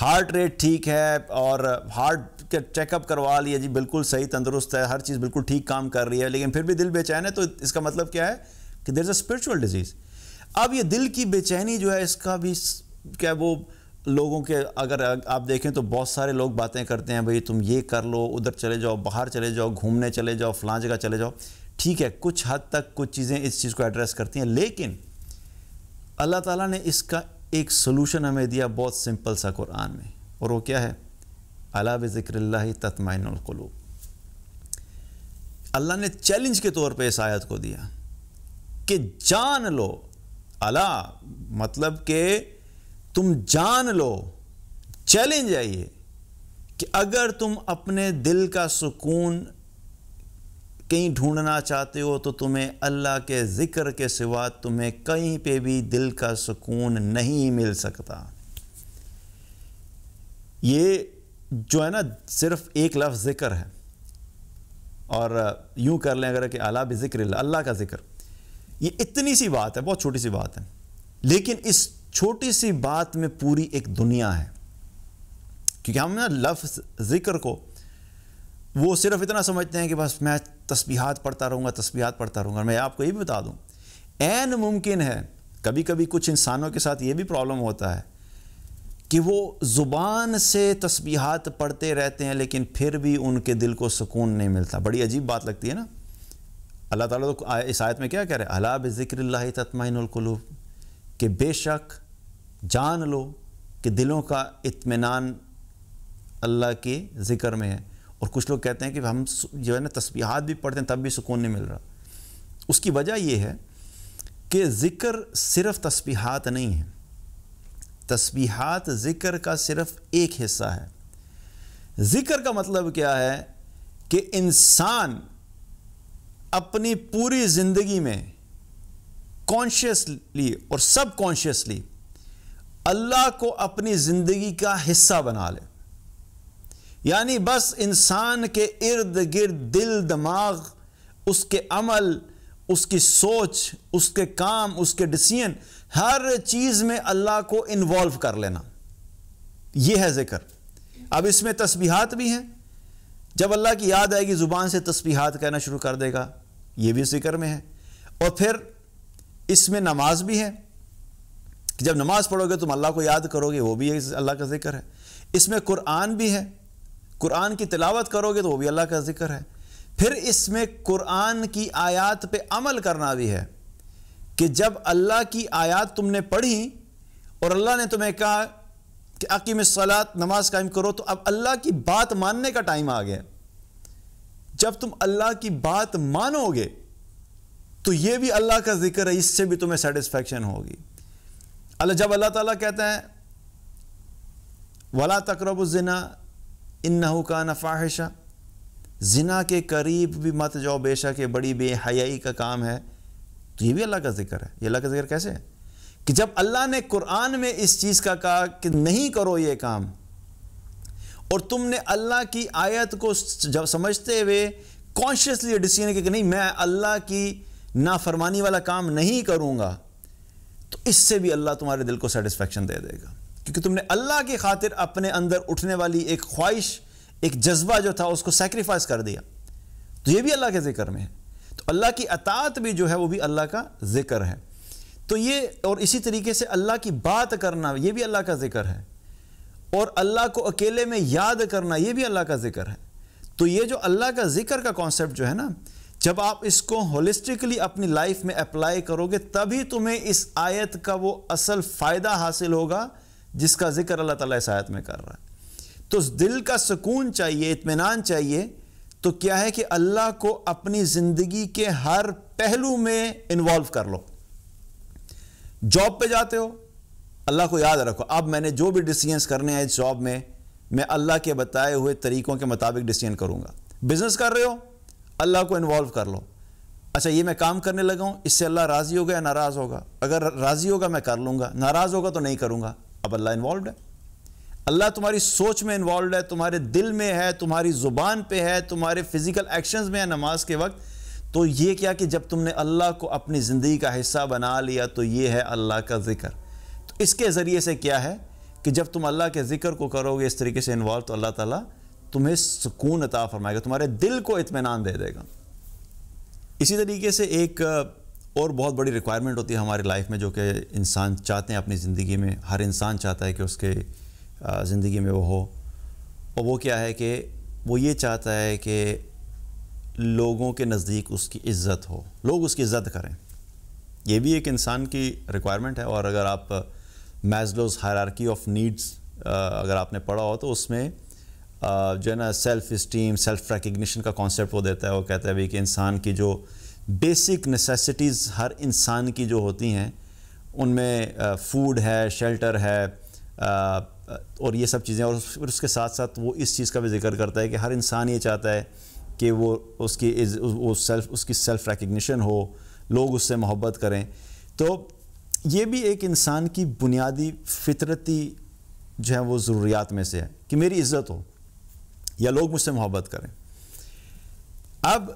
हार्ट रेट ठीक है और हार्ट का चेकअप करवा लिया जी बिल्कुल सही तंदुरुस्त है हर चीज़ बिल्कुल ठीक काम कर रही है लेकिन फिर भी दिल बेचैन है तो इसका मतलब क्या है कि there is a spiritual disease अब ये दिल की बेचैनी जो है इसका भी क्या वो लोगों के अगर आप देखें तो बहुत सारे लोग बातें करते हैं भाई तुम ये कर लो उधर चले जाओ बाहर चले जाओ घूमने चले जाओ फलां जगह चले जाओ ठीक है कुछ हद तक कुछ चीज़ें इस चीज़ को एड्रेस करती हैं लेकिन अल्लाह ताला ने इसका एक सोलूशन हमें दिया बहुत सिंपल सा कुरान में और वो क्या है अला तत्मा तत्माइनकलूब अल्लाह ने चैलेंज के तौर पर इस आयत को दिया कि जान लो अला मतलब के तुम जान लो चैलेंज है ये कि अगर तुम अपने दिल का सुकून कहीं ढूंढना चाहते हो तो तुम्हें अल्लाह के ज़िक्र के सिवा तुम्हें कहीं पे भी दिल का सुकून नहीं मिल सकता ये जो है ना सिर्फ एक लफ्ज़ ज़िक्र है और यूं कर लें अगर कि अला भी ज़िक्र अल्लाह का ज़िक्र ये इतनी सी बात है बहुत छोटी सी बात है लेकिन इस छोटी सी बात में पूरी एक दुनिया है क्योंकि हम ना लफ्ज़ जिक्र को वो सिर्फ इतना समझते हैं कि बस मैं तस्बीहात पढ़ता रहूँगा तस्बीहात पढ़ता रहूँगा मैं आपको ये भी बता दूँ एन मुमकिन है कभी कभी कुछ इंसानों के साथ ये भी प्रॉब्लम होता है कि वो ज़ुबान से तस्बीहात पढ़ते रहते हैं लेकिन फिर भी उनके दिल को सुकून नहीं मिलता बड़ी अजीब बात लगती है ना अल्लाह ताला तो इस आयत में क्या कह रहे हैं अला बिक्र तत्मिनकलूब कि बेशक जान लो कि दिलों का इत्मीनान अल्लाह के ज़िक्र में है और कुछ लोग कहते हैं कि हम जो है ना तस्बीहात भी पढ़ते हैं तब भी सुकून नहीं मिल रहा उसकी वजह यह है कि ज़िक्र सिर्फ़ तस्बीहात नहीं है तस्बीहात ज़िक्र का सिर्फ़ एक हिस्सा है ज़िक्र का मतलब क्या है कि इंसान अपनी पूरी जिंदगी में कॉन्शियसली और सब कॉन्शियसली अल्लाह को अपनी ज़िंदगी का हिस्सा बना ले यानी बस इंसान के इर्द गिर्द दिल दिमाग उसके अमल उसकी सोच उसके काम उसके डिसीजन हर चीज़ में अल्लाह को इन्वॉल्व कर लेना यह है ज़िक्र अब इसमें तस्बीहात भी हैं जब अल्लाह की याद आएगी ज़ुबान से तस्बीहात कहना शुरू कर देगा ये भी जिक्र में है और फिर इसमें नमाज भी है कि जब नमाज पढ़ोगे तुम अल्लाह को याद करोगे वो भी अल्लाह का जिक्र है इसमें कुरान भी है कुरान की तिलावत करोगे तो वो भी अल्लाह का जिक्र है फिर इसमें कुरान की आयात पे अमल करना भी है कि जब अल्लाह की आयात तुमने पढ़ी और अल्लाह ने तुम्हें कहा कि अकीम सलात नमाज कायम करो तो अब अल्लाह की बात मानने का टाइम आ गया जब तुम अल्लाह की बात मानोगे तो ये भी अल्लाह का जिक्र है इससे भी तुम्हें सेटिस्फेक्शन होगी अल्लाह जब अल्लाह ताला कहते हैं वला तकरब ज़िना इन्नहु का नफाहिशा ज़िना के करीब भी मत जाओ बेशक के बड़ी बेहयाई का काम है तो ये भी अल्लाह का जिक्र है ये अल्लाह का जिक्र कैसे है कि जब अल्लाह ने कुरान में इस चीज़ का कहा कि नहीं करो ये काम और तुमने अल्लाह की आयत को जब समझते हुए कॉन्शियसली डिसीजन किया कि नहीं मैं अल्लाह की नाफरमानी वाला काम नहीं करूँगा तो इससे भी अल्लाह तुम्हारे दिल को सेटिस्फेक्शन दे देगा क्योंकि तुमने अल्लाह की खातिर अपने अंदर उठने वाली एक ख्वाहिश एक जज्बा जो था उसको सेक्रीफाइस कर दिया तो ये भी अल्लाह के ज़िक्र में है तो अल्लाह की अतात भी जो है वो भी अल्लाह का ज़िक्र है तो ये और इसी तरीके से अल्लाह की बात करना ये भी अल्लाह का ज़िक्र है और अल्लाह को अकेले में याद करना ये भी अल्लाह का जिक्र है तो ये जो अल्लाह का जिक्र का कॉन्सेप्ट जो है ना जब आप इसको होलिस्टिकली अपनी लाइफ में अप्लाई करोगे तभी तुम्हें इस आयत का वो असल फ़ायदा हासिल होगा जिसका जिक्र अल्लाह ताला इस आयत में कर रहा है तो दिल का सुकून चाहिए इतमान चाहिए तो क्या है कि अल्लाह को अपनी ज़िंदगी के हर पहलू में इन्वॉल्व कर लो जॉब पे जाते हो अल्लाह को याद रखो अब मैंने जो भी डिसीजंस करने हैं इस जॉब में मैं अल्लाह के बताए हुए तरीक़ों के मुताबिक डिसीजन करूँगा बिज़नेस कर रहे हो अल्लाह को इन्वॉल्व कर लो अच्छा ये मैं काम करने लगा हूँ इससे अल्लाह राज़ी होगा या नाराज़ होगा अगर राज़ी होगा मैं कर लूँगा नाराज़ होगा तो नहीं करूँगा अब अल्लाह इन्वॉल्व है अल्लाह तुम्हारी सोच में इन्वॉल्व है तुम्हारे दिल में है तुम्हारी ज़ुबान पर है तुम्हारे फिज़िकल एक्शन में है नमाज के वक्त तो ये क्या कि जब तुमने अल्लाह को अपनी ज़िंदगी का हिस्सा बना लिया तो ये है अल्लाह का ज़िक्र इसके ज़रिए से क्या है कि जब तुम अल्लाह के ज़िक्र को करोगे इस तरीके से इन्वॉल्व तो अल्लाह ताला तुम्हें सुकून अता फरमाएगा तुम्हारे दिल को इतमान दे देगा इसी तरीके से एक और बहुत बड़ी रिक्वायरमेंट होती है हमारी लाइफ में जो कि इंसान चाहते हैं अपनी ज़िंदगी में हर इंसान चाहता है कि उसके ज़िंदगी में वो हो और वो क्या है कि वो ये चाहता है कि लोगों के नज़दीक उसकी इज़्ज़त हो लोग उसकी इज़्ज़त करें ये भी एक इंसान की रिक्वायरमेंट है और अगर आप मैजलोज हरारकी ऑफ नीड्स अगर आपने पढ़ा हो तो उसमें uh, जो है ना सेल्फ इस्टीम सेल्फ रिकग्निशन का कॉन्सेप्ट वो देता है वो कहता है भाई कि इंसान की जो बेसिक नेसेसिटीज़ हर इंसान की जो होती हैं उनमें फूड uh, है शेल्टर है आ, uh, और ये सब चीज़ें और उसके साथ साथ वो इस चीज़ का भी जिक्र करता है कि हर इंसान ये चाहता है कि वो उसकी वो सेल्फ उसकी सेल्फ रिकग्निशन हो लोग उससे मोहब्बत करें तो ये भी एक इंसान की बुनियादी फितरती जो है वो ज़रूरियात में से है कि मेरी इज्जत हो या लोग मुझसे मोहब्बत करें अब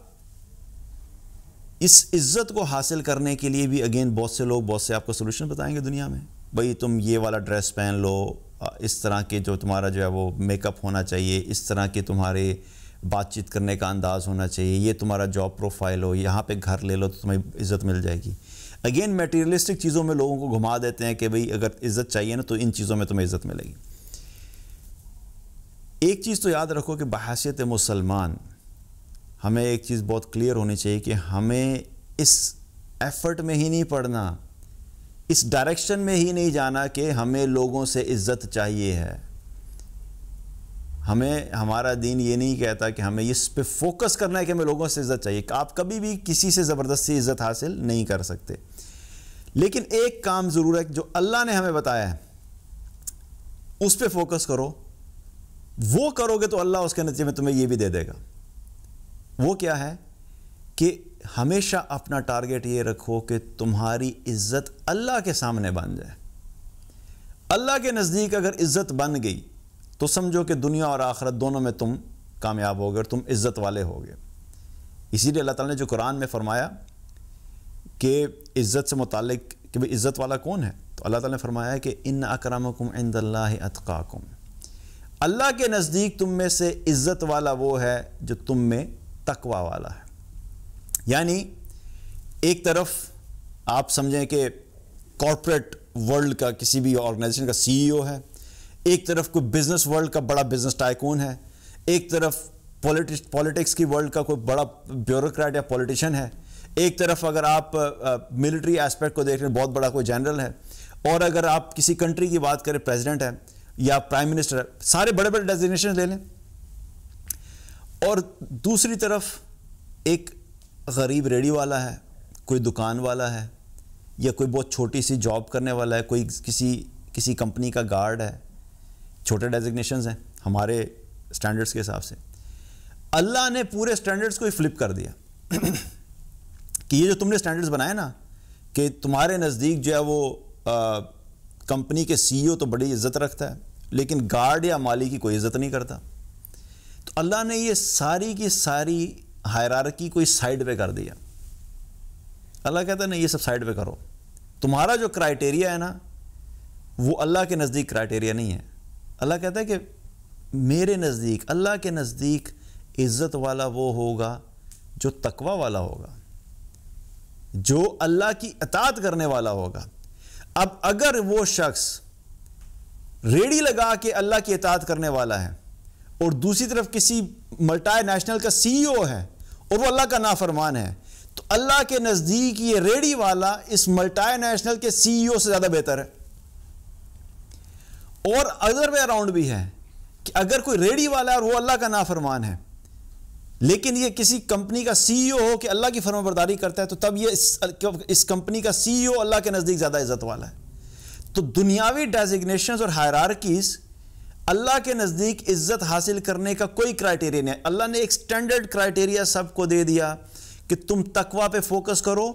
इस इज्जत को हासिल करने के लिए भी अगेन बहुत से लोग बहुत से आपको सोल्यूशन बताएंगे दुनिया में भाई तुम ये वाला ड्रेस पहन लो इस तरह के जो तुम्हारा जो है वो मेकअप होना चाहिए इस तरह के तुम्हारे बातचीत करने का अंदाज़ होना चाहिए ये तुम्हारा जॉब प्रोफाइल हो यहाँ पे घर ले लो तो तुम्हें इज़्ज़त मिल जाएगी अगेन मेटेरियलिस्टिक चीज़ों में लोगों को घुमा देते हैं कि भाई अगर इज़्ज़त चाहिए ना तो इन चीज़ों में तुम्हें इज़्ज़त मिलेगी एक चीज़ तो याद रखो कि बहसीत मुसलमान हमें एक चीज़ बहुत क्लियर होनी चाहिए कि हमें इस एफर्ट में ही नहीं पढ़ना इस डायरेक्शन में ही नहीं जाना कि हमें लोगों से इज़्ज़त चाहिए है हमें हमारा दीन ये नहीं कहता कि हमें इस पे फोकस करना है कि हमें लोगों से इज़्ज़त चाहिए आप कभी भी किसी से ज़बरदस्ती इज़्ज़त हासिल नहीं कर सकते लेकिन एक काम ज़रूर है जो अल्लाह ने हमें बताया है उस पर फोकस करो वो करोगे तो अल्लाह उसके नतीजे में तुम्हें ये भी दे देगा वो क्या है कि हमेशा अपना टारगेट ये रखो कि तुम्हारी इज्जत अल्लाह के सामने बन जाए अल्लाह के नज़दीक अगर इज्जत बन गई तो समझो कि दुनिया और आखरत दोनों में तुम कामयाब हो गए और तुम इज्जत वाले हो गए इसीलिए अल्लाह ताला ने जो कुरान में फरमाया कि इज़्ज़त से मुतल कि भाई इज़्ज़त वाला कौन है तो अल्लाह ताला ने फरमाया कि इन अकरमकुम इंदल्ला अतकाकुम अल्लाह के नज़दीक तुम में से इज़्ज़त वाला वो है जो तुम में तकवा वाला है यानी एक तरफ आप समझें कि कॉरपोरेट वर्ल्ड का किसी भी ऑर्गेनाइजेशन का सीईओ e है एक तरफ कोई बिज़नेस वर्ल्ड का बड़ा बिज़नेस टाइकून है एक तरफ पॉलिटिक्स पॉलिटिक्स की वर्ल्ड का कोई बड़ा ब्यूरोक्रेट या पॉलिटिशियन है एक तरफ अगर आप मिलिट्री एस्पेक्ट को देख रहे हैं बहुत बड़ा कोई जनरल है और अगर आप किसी कंट्री की बात करें प्रेसिडेंट है या प्राइम मिनिस्टर है सारे बड़े बड़े डेजिग्नेशन ले लें और दूसरी तरफ एक गरीब रेडी वाला है कोई दुकान वाला है या कोई बहुत छोटी सी जॉब करने वाला है कोई किसी किसी कंपनी का गार्ड है छोटे डेजिग्नेशन हैं हमारे स्टैंडर्ड्स के हिसाब से अल्लाह ने पूरे स्टैंडर्ड्स को ही फ्लिप कर दिया कि ये जो तुमने स्टैंडर्ड्स बनाए ना कि तुम्हारे नज़दीक जो है वो कंपनी के सीईओ तो बड़ी इज्जत रखता है लेकिन गार्ड या माली की कोई इज्जत नहीं करता तो अल्लाह ने ये सारी की सारी हायरारकी कोई साइड पे कर दिया अल्लाह कहता है नहीं ये सब साइड पे करो तुम्हारा जो क्राइटेरिया है ना वो अल्लाह के नज़दीक क्राइटेरिया नहीं है अल्लाह कहता है कि मेरे नज़दीक अल्लाह के नज़दीक इज़्ज़त वाला वो होगा जो तकवा वाला होगा जो अल्लाह की अतात करने वाला होगा अब अगर वो शख्स रेडी लगा के अल्लाह की अतात करने वाला है और दूसरी तरफ किसी मल्टा नेशनल का सीईओ e है और वो अल्लाह का नाफरमान है तो अल्लाह के नज़दीक ये रेडी वाला इस मल्टा नेशनल के सीईओ e से ज़्यादा बेहतर है और अदर वे अराउंड भी है कि अगर कोई रेडी वाला है और वो अल्लाह का नाफरमान है लेकिन ये किसी कंपनी का सीईओ e हो कि अल्लाह की फर्माबरदारी करता है तो तब ये इस, इस कंपनी का सीईओ e अल्लाह के नज़दीक ज़्यादा इज़्ज़त वाला है तो दुनियावी डेजिग्नेशन और हायरारकीज़ अल्लाह के नज़दीक इज़्ज़त हासिल करने का कोई क्राइटेरिया नहीं अल्लाह ने एक स्टैंडर्ड क्राइटेरिया सबको दे दिया कि तुम तकवा पे फोकस करो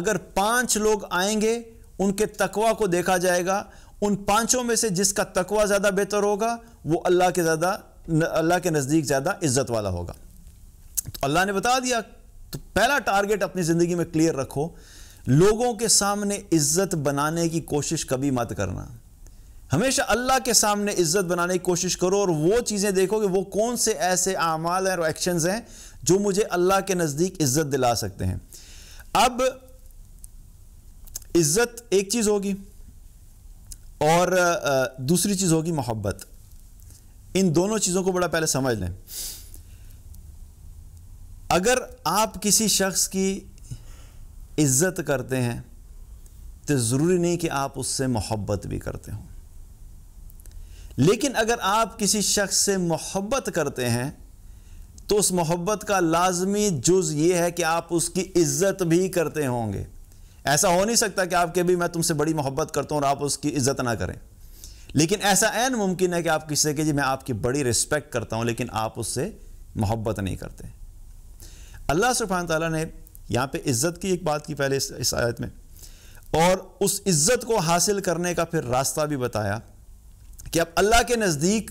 अगर पांच लोग आएंगे उनके तकवा को देखा जाएगा उन पांचों में से जिसका तकवा ज़्यादा बेहतर होगा वो अल्लाह के ज़्यादा अल्लाह के नज़दीक ज़्यादा इज़्ज़त वाला होगा तो अल्लाह ने बता दिया तो पहला टारगेट अपनी ज़िंदगी में क्लियर रखो लोगों के सामने इज्जत बनाने की कोशिश कभी मत करना हमेशा अल्लाह के सामने इज्जत बनाने की कोशिश करो और वो चीज़ें देखो कि वो कौन से ऐसे अमाल हैं और एक्शन हैं जो मुझे अल्लाह के नज़दीक इज्जत दिला सकते हैं अब इज्जत एक चीज़ होगी और दूसरी चीज़ होगी मोहब्बत इन दोनों चीज़ों को बड़ा पहले समझ लें अगर आप किसी शख्स की इज्जत करते हैं तो ज़रूरी नहीं कि आप उससे मोहब्बत भी करते हो लेकिन अगर आप किसी शख्स से मोहब्बत करते हैं तो उस मोहब्बत का लाजमी जुज़ ये है कि आप उसकी इज्जत भी करते होंगे ऐसा हो नहीं सकता कि आपके भी मैं तुमसे बड़ी मोहब्बत करता हूँ और आप उसकी इज्जत ना करें लेकिन ऐसा एन मुमकिन है कि आप किसी से कि जी मैं आपकी बड़ी रिस्पेक्ट करता हूँ लेकिन आप उससे मोहब्बत नहीं करते अल्लाह सुबहान तला ने यहाँ पर इज़्ज़त की एक बात की पहले इस, इस आयत में और उस इज़्ज़त को हासिल करने का फिर रास्ता भी बताया कि अब अल्लाह के नज़दीक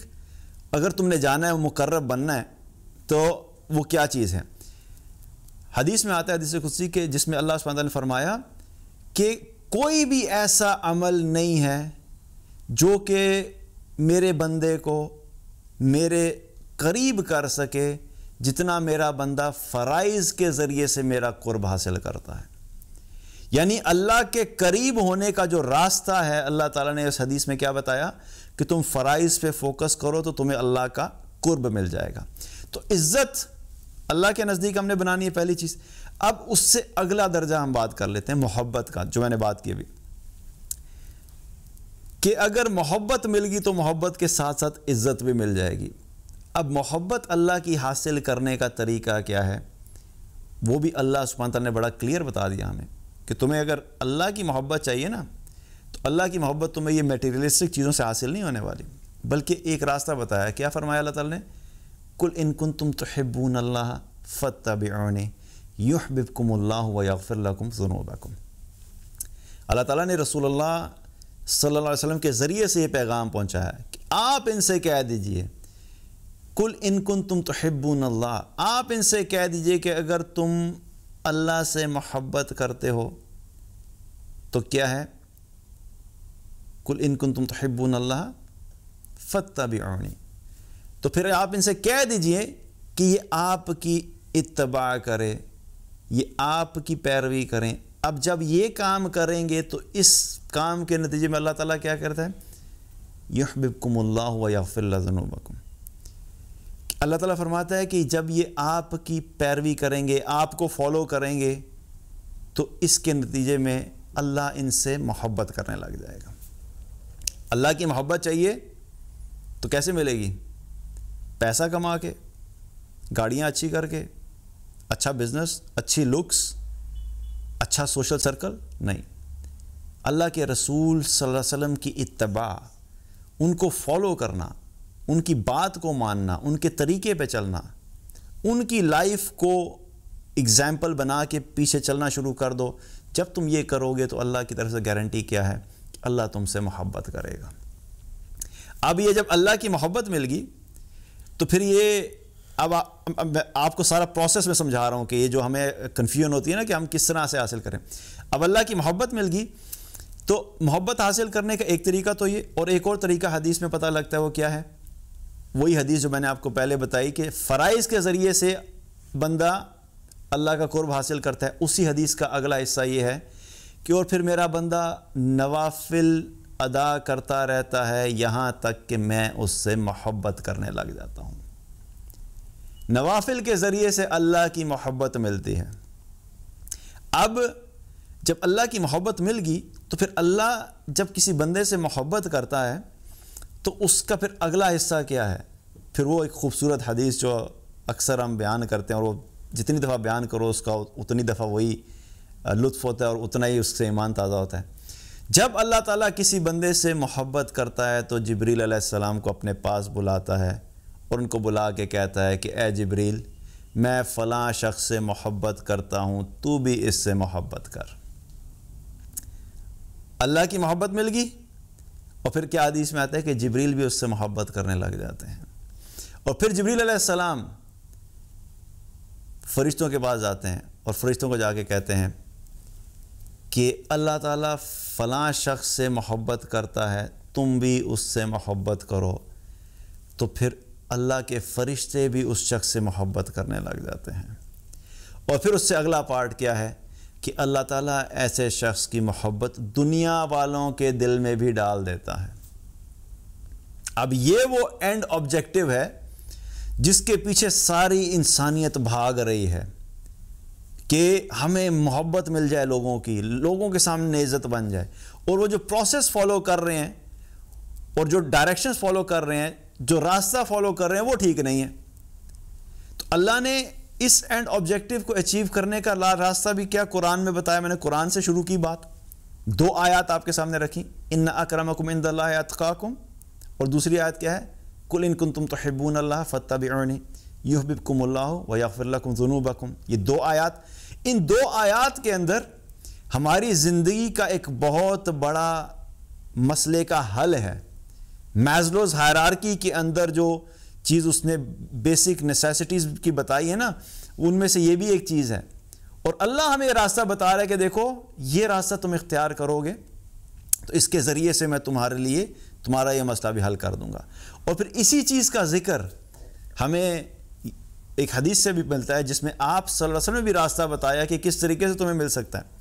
अगर तुमने जाना है मुकर्रब बनना है तो वो क्या चीज़ है हदीस में आता है हदीस खुशी के जिसमें अल्लाह सुबहाना ने फरमाया कि कोई भी ऐसा अमल नहीं है जो कि मेरे बंदे को मेरे करीब कर सके जितना मेरा बंदा फ़राइज़ के ज़रिए से मेरा कुर्ब हासिल करता है यानी अल्लाह के करीब होने का जो रास्ता है अल्लाह ताला ने इस हदीस में क्या बताया कि तुम फ़राइज़ पे फोकस करो तो तुम्हें अल्लाह का कुर्ब मिल जाएगा तो इज़्ज़त अल्लाह के नज़दीक हमने बनानी है पहली चीज़ अब उससे अगला दर्जा हम बात कर लेते हैं मोहब्बत का जो मैंने बात की अभी कि अगर मोहब्बत मिलगी तो मोहब्बत के साथ साथ इज़्ज़त भी मिल जाएगी अब मोहब्बत अल्लाह की हासिल करने का तरीका क्या है वो भी अल्लाह सुबहान तला ने बड़ा क्लियर बता दिया हमें कि तुम्हें अगर अल्लाह की मोहब्बत चाहिए ना तो अल्लाह की मोहब्बत तुम्हें ये मेटेरियलिस्टिक चीज़ों से हासिल नहीं होने वाली बल्कि एक रास्ता बताया क्या फरमाया अल्लाह ताला ने कुल इनकुन तुम हिब्बून अल्लाह फ़तबने युहबिबकुमल्ला वफ़िरकुम जुनूबकुम अल्लाह ताला ने रसूल सल्ला वसम के ज़रिए से ये पैगाम पहुँचाया कि आप इनसे कह दीजिए कुल इनकुन तुम तो हिब्बून अल्लाह आप इनसे कह दीजिए कि अगर तुम अल्लाह से मोहब्बत करते हो तो क्या है कुल इनकुन तुम तो हिब्बून अल्लाह फ़त्ता भी तो फिर आप इनसे कह दीजिए कि ये आपकी इतबा करें ये आपकी पैरवी करें अब जब ये काम करेंगे तो इस काम के नतीजे में अल्लाह ताला क्या करता है यहबिबकुम व अल्लाह ताला फरमाता है कि जब ये आपकी पैरवी करेंगे आपको फॉलो करेंगे तो इसके नतीजे में अल्लाह इनसे मोहब्बत करने लग जाएगा अल्लाह की मोहब्बत चाहिए तो कैसे मिलेगी पैसा कमा के गाड़ियाँ अच्छी करके अच्छा बिजनेस अच्छी लुक्स अच्छा सोशल सर्कल नहीं अल्लाह के रसूल सल्लल्लाहु अलैहि वसल्लम की इत्तबा उनको फॉलो करना उनकी बात को मानना उनके तरीके पे चलना उनकी लाइफ को एग्ज़ाम्पल बना के पीछे चलना शुरू कर दो जब तुम ये करोगे तो अल्लाह की तरफ से गारंटी क्या है अल्लाह तुमसे मोहब्बत करेगा अब ये जब अल्लाह की मोहब्बत मिल गई तो फिर ये अब आ, आपको सारा प्रोसेस में समझा रहा हूँ कि ये जो हमें कन्फ्यूजन होती है ना कि हम किस तरह से हासिल करें अब अल्लाह की मोहब्बत मिल गई तो मोहब्बत हासिल करने का एक तरीका तो ये और एक और तरीका हदीस में पता लगता है वो क्या है वही हदीस जो मैंने आपको पहले बताई कि फ़राइज़ के ज़रिए से बंदा अल्लाह का कुर्ब हासिल करता है उसी हदीस का अगला हिस्सा ये है कि और फिर मेरा बंदा नवाफिल अदा करता रहता है यहाँ तक कि मैं उससे मोहब्बत करने लग जाता हूँ नवाफिल के ज़रिए से अल्लाह की मोहब्बत मिलती है अब जब अल्लाह की मोहब्बत मिल गई तो फिर अल्लाह जब किसी बंदे से मोहब्बत करता है तो उसका फिर अगला हिस्सा क्या है फिर वो एक खूबसूरत हदीस जो अक्सर हम बयान करते हैं और वो जितनी दफ़ा बयान करो उसका उतनी दफ़ा वही लुत्फ़ होता है और उतना ही उससे ईमान ताज़ा होता है जब अल्लाह ताला किसी बंदे से मोहब्बत करता है तो जबरील अलैहिस्सलाम को अपने पास बुलाता है और उनको बुला के कहता है कि ए जबरील मैं फ़लाँ शख्स से मोहब्बत करता हूँ तू भी इससे मोहब्बत कर अल्लाह की मोहब्बत मिल गई और फिर क्या आदिश में आता है कि जबरील भी उससे मोहब्बत करने लग जाते हैं और फिर जबरील सलाम फरिश्तों के पास जाते हैं और फरिश्तों को जाके कहते हैं कि अल्लाह ताला फ़ला शख्स से मोहब्बत करता है तुम भी उससे मोहब्बत करो तो फिर अल्लाह के फ़रिश्ते भी उस शख्स से मोहब्बत करने लग जाते हैं और फिर उससे अगला पार्ट क्या है कि अल्लाह ताला ऐसे शख्स की मोहब्बत दुनिया वालों के दिल में भी डाल देता है अब ये वो एंड ऑब्जेक्टिव है जिसके पीछे सारी इंसानियत भाग रही है कि हमें मोहब्बत मिल जाए लोगों की लोगों के सामने इज़्ज़त बन जाए और वो जो प्रोसेस फॉलो कर रहे हैं और जो डायरेक्शंस फॉलो कर रहे हैं जो रास्ता फॉलो कर रहे हैं वो ठीक नहीं है तो अल्लाह ने इस एंड ऑब्जेक्टिव को अचीव करने का रास्ता भी क्या कुरान में बताया मैंने कुरान से शुरू की बात दो आयात आपके सामने रखी इन अक्रमकुम इन अतकाकुम और दूसरी आयत क्या है कुल इन कुन तुम तहबून अल्लाह फ़तबी युहबिबकुमल्ला वयाफ़िल्लकुम जुनूबकुम ये दो आयात इन दो आयात के अंदर हमारी ज़िंदगी का एक बहुत बड़ा मसले का हल है मैजलोज हरारकी के अंदर जो चीज़ उसने बेसिक नेसेसिटीज़ की बताई है ना उनमें से ये भी एक चीज़ है और अल्लाह हमें रास्ता बता रहा है कि देखो ये रास्ता तुम इख्तियार करोगे तो इसके ज़रिए से मैं तुम्हारे लिए तुम्हारा ये मसला भी हल कर दूंगा और फिर इसी चीज़ का ज़िक्र हमें एक हदीस से भी मिलता है जिसमें आप सल्लल्लाहु ने भी रास्ता बताया कि किस तरीके से तुम्हें मिल सकता है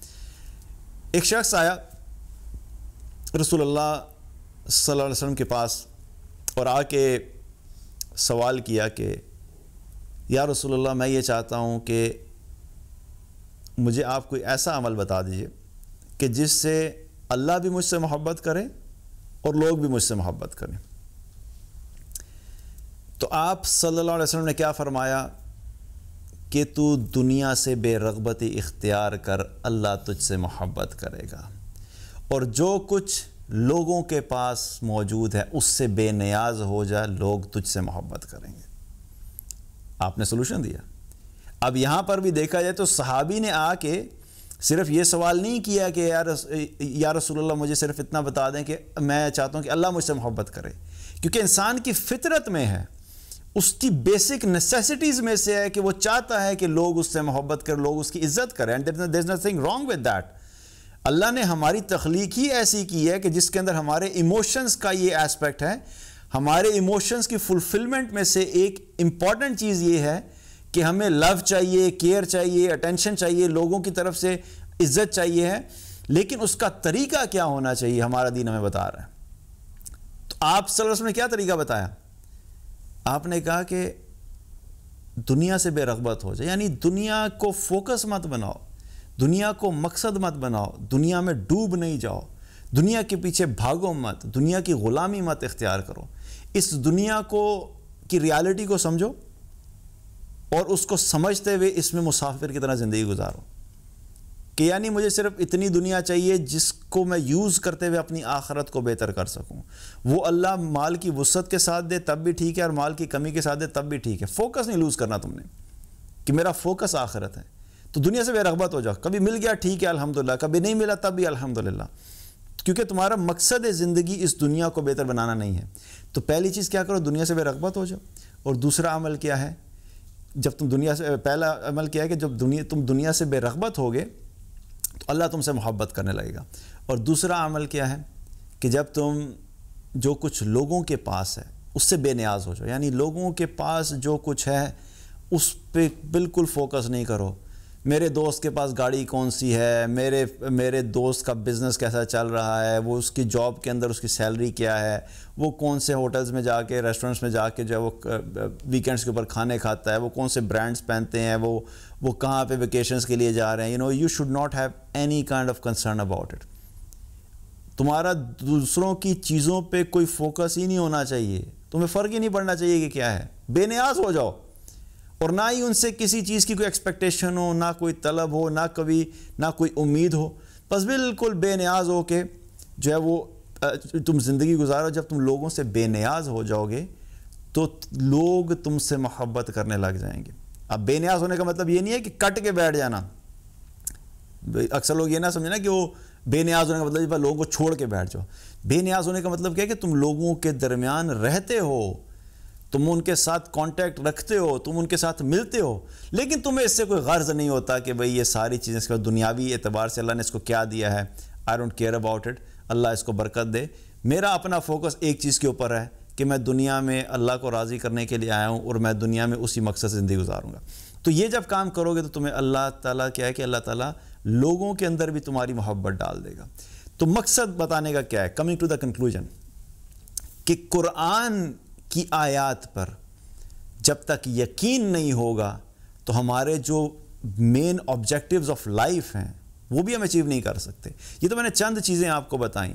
एक शख्स आया रसूलुल्लाह सल्लल्लाहु अलैहि वसल्लम के पास और आके सवाल किया कि या रसोल्ला मैं ये चाहता हूँ कि मुझे आप कोई ऐसा अमल बता दीजिए कि जिससे अल्लाह भी मुझसे मोहब्बत करें और लोग भी मुझसे मोहब्बत करें तो आप सल्लल्लाहु अलैहि वसल्लम ने क्या फरमाया कि तू दुनिया से बेरगबती इख्तियार कर अल्लाह तुझसे मोहब्बत करेगा और जो कुछ लोगों के पास मौजूद है उससे बेनियाज हो जा लोग तुझसे मोहब्बत करेंगे आपने सोल्यूशन दिया अब यहाँ पर भी देखा जाए तो सहाबी ने आके सिर्फ ये सवाल नहीं किया कि यार या रसोल्ला मुझे सिर्फ इतना बता दें कि मैं चाहता हूँ कि अल्लाह मुझसे मोहब्बत करे क्योंकि इंसान की फितरत में है उसकी बेसिक नेसेसिटीज़ में से है कि वो चाहता है कि लोग उससे मोहब्बत करें लोग उसकी इज्जत करें and there is nothing wrong with that अल्लाह ने हमारी तख्लीक ही ऐसी की है कि जिसके अंदर हमारे इमोशंस का ये एस्पेक्ट है हमारे इमोशंस की फुलफिलमेंट में से एक इम्पॉर्टेंट चीज़ ये है कि हमें लव चाहिए केयर चाहिए अटेंशन चाहिए लोगों की तरफ से इज्जत चाहिए है लेकिन उसका तरीका क्या होना चाहिए हमारा दिन हमें बता रहा है तो आप सर ने क्या तरीका बताया आपने कहा कि दुनिया से बेरगबत हो जाए यानी दुनिया को फोकस मत बनाओ दुनिया को मकसद मत बनाओ दुनिया में डूब नहीं जाओ दुनिया के पीछे भागो मत दुनिया की ग़ुलामी मत इख्तियार करो इस दुनिया को की रियलिटी को समझो और उसको समझते हुए इसमें मुसाफिर की तरह ज़िंदगी गुजारो कि यानी मुझे सिर्फ इतनी दुनिया चाहिए जिसको मैं यूज़ करते हुए अपनी आखरत को बेहतर कर सकूं वो अल्लाह माल की वसत के साथ दे तब भी ठीक है और माल की कमी के साथ दे तब भी ठीक है फोकस नहीं लूज़ करना तुमने कि मेरा फोकस आखरत है तो दुनिया से बेरगबत हो जाओ कभी मिल गया ठीक है अलहमदिल्ला कभी नहीं मिला तब भी अलहमदिल्ला क्योंकि तुम्हारा मकसद है ज़िंदगी इस दुनिया को बेहतर बनाना नहीं है तो पहली चीज़ क्या करो दुनिया से बेरगबत हो जाओ और दूसरा अमल क्या है जब तुम दुनिया से पहला अमल क्या है कि जब दुनिया तुम दुनिया से बेरगबत हो तो अल्लाह तुमसे मोहब्बत करने लगेगा और दूसरा अमल क्या है कि जब तुम जो कुछ लोगों के पास है उससे बेनियाज हो जाओ यानी लोगों के पास जो कुछ है उस पर बिल्कुल फोकस नहीं करो मेरे दोस्त के पास गाड़ी कौन सी है मेरे मेरे दोस्त का बिज़नेस कैसा चल रहा है वो उसकी जॉब के अंदर उसकी सैलरी क्या है वो कौन से होटल्स में जाके रेस्टोरेंट्स में जाके जो है वो वीकेंड्स के ऊपर खाने खाता है वो कौन से ब्रांड्स पहनते हैं वो वो कहाँ पे वेकेशंस के लिए जा रहे हैं you know you should not have any kind of concern about it तुम्हारा दूसरों की चीज़ों पर कोई फोकस ही नहीं होना चाहिए तुम्हें फ़र्क ही नहीं पड़ना चाहिए कि क्या है बेनियाज हो जाओ और ना ही उनसे किसी चीज़ की कोई एक्सपेक्टेशन हो ना कोई तलब हो ना कभी ना कोई उम्मीद हो बस बिल्कुल बेनियाज हो के जो है वो तुम ज़िंदगी गुजारो जब तुम लोगों से बेनियाज हो जाओगे तो लोग तुमसे मोहब्बत करने लग जाएंगे अब बेनियाज होने का मतलब ये नहीं है कि कट के बैठ जाना अक्सर लोग ये ना समझे ना कि वो बेनियाज होने का मतलब लोगों को छोड़ के बैठ जाओ बेनियाज होने का मतलब क्या है कि तुम लोगों के दरमियान रहते हो तुम उनके साथ कांटेक्ट रखते हो तुम उनके साथ मिलते हो लेकिन तुम्हें इससे कोई गर्ज नहीं होता कि भाई ये सारी चीज़ें इसके दुनियावी एतबार से अल्लाह ने इसको क्या दिया है I don't care about it अल्लाह इसको बरकत दे मेरा अपना फोकस एक चीज़ के ऊपर है कि मैं दुनिया में अल्लाह को राज़ी करने के लिए आया हूँ और मैं दुनिया में उसी मकसद से ज़िंदगी गुजारूँगा तो ये जब काम करोगे तो तुम्हें अल्लाह ताला क्या है कि अल्लाह ताला लोगों के अंदर भी तुम्हारी मोहब्बत डाल देगा तो मकसद बताने का क्या है कमिंग टू द कंक्लूजन कि कुरान की आयात पर जब तक यकीन नहीं होगा तो हमारे जो मेन ऑब्जेक्टिव्स ऑफ लाइफ हैं वो भी हम अचीव नहीं कर सकते ये तो मैंने चंद चीज़ें आपको बताई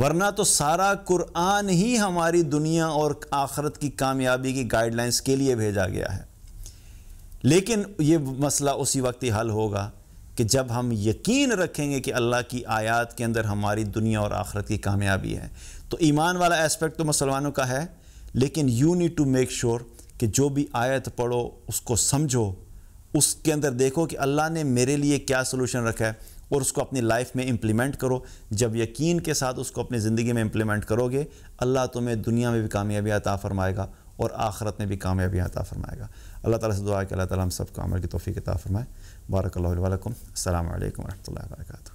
वरना तो सारा कुरान ही हमारी दुनिया और आखरत की कामयाबी की गाइडलाइंस के लिए भेजा गया है लेकिन ये मसला उसी वक्त ही हल होगा कि जब हम यकीन रखेंगे कि अल्लाह की आयत के अंदर हमारी दुनिया और आखरत की कामयाबी है तो ईमान वाला एस्पेक्ट तो मुसलमानों का है लेकिन you need to make sure कि जो भी आयत पढ़ो उसको समझो उसके अंदर देखो कि अल्लाह ने मेरे लिए क्या सोल्यूशन रखा है और उसको अपनी लाइफ में इम्प्लीमेंट करो जब यकीन के साथ उसको अपनी ज़िंदगी में इम्प्लीमेंट करोगे अल्लाह तुम्हें दुनिया में भी कामयाबी अता फ़रमाएगा और आखरत में भी कामयाबी अता फ़रमाएगा अल्लाह ताला से दुआ है कि अल्लाह ताला हम सब कामयाब की तोफ़ी अता फ़रमाए बारक वरकम अल्लाम वरहमल वर्का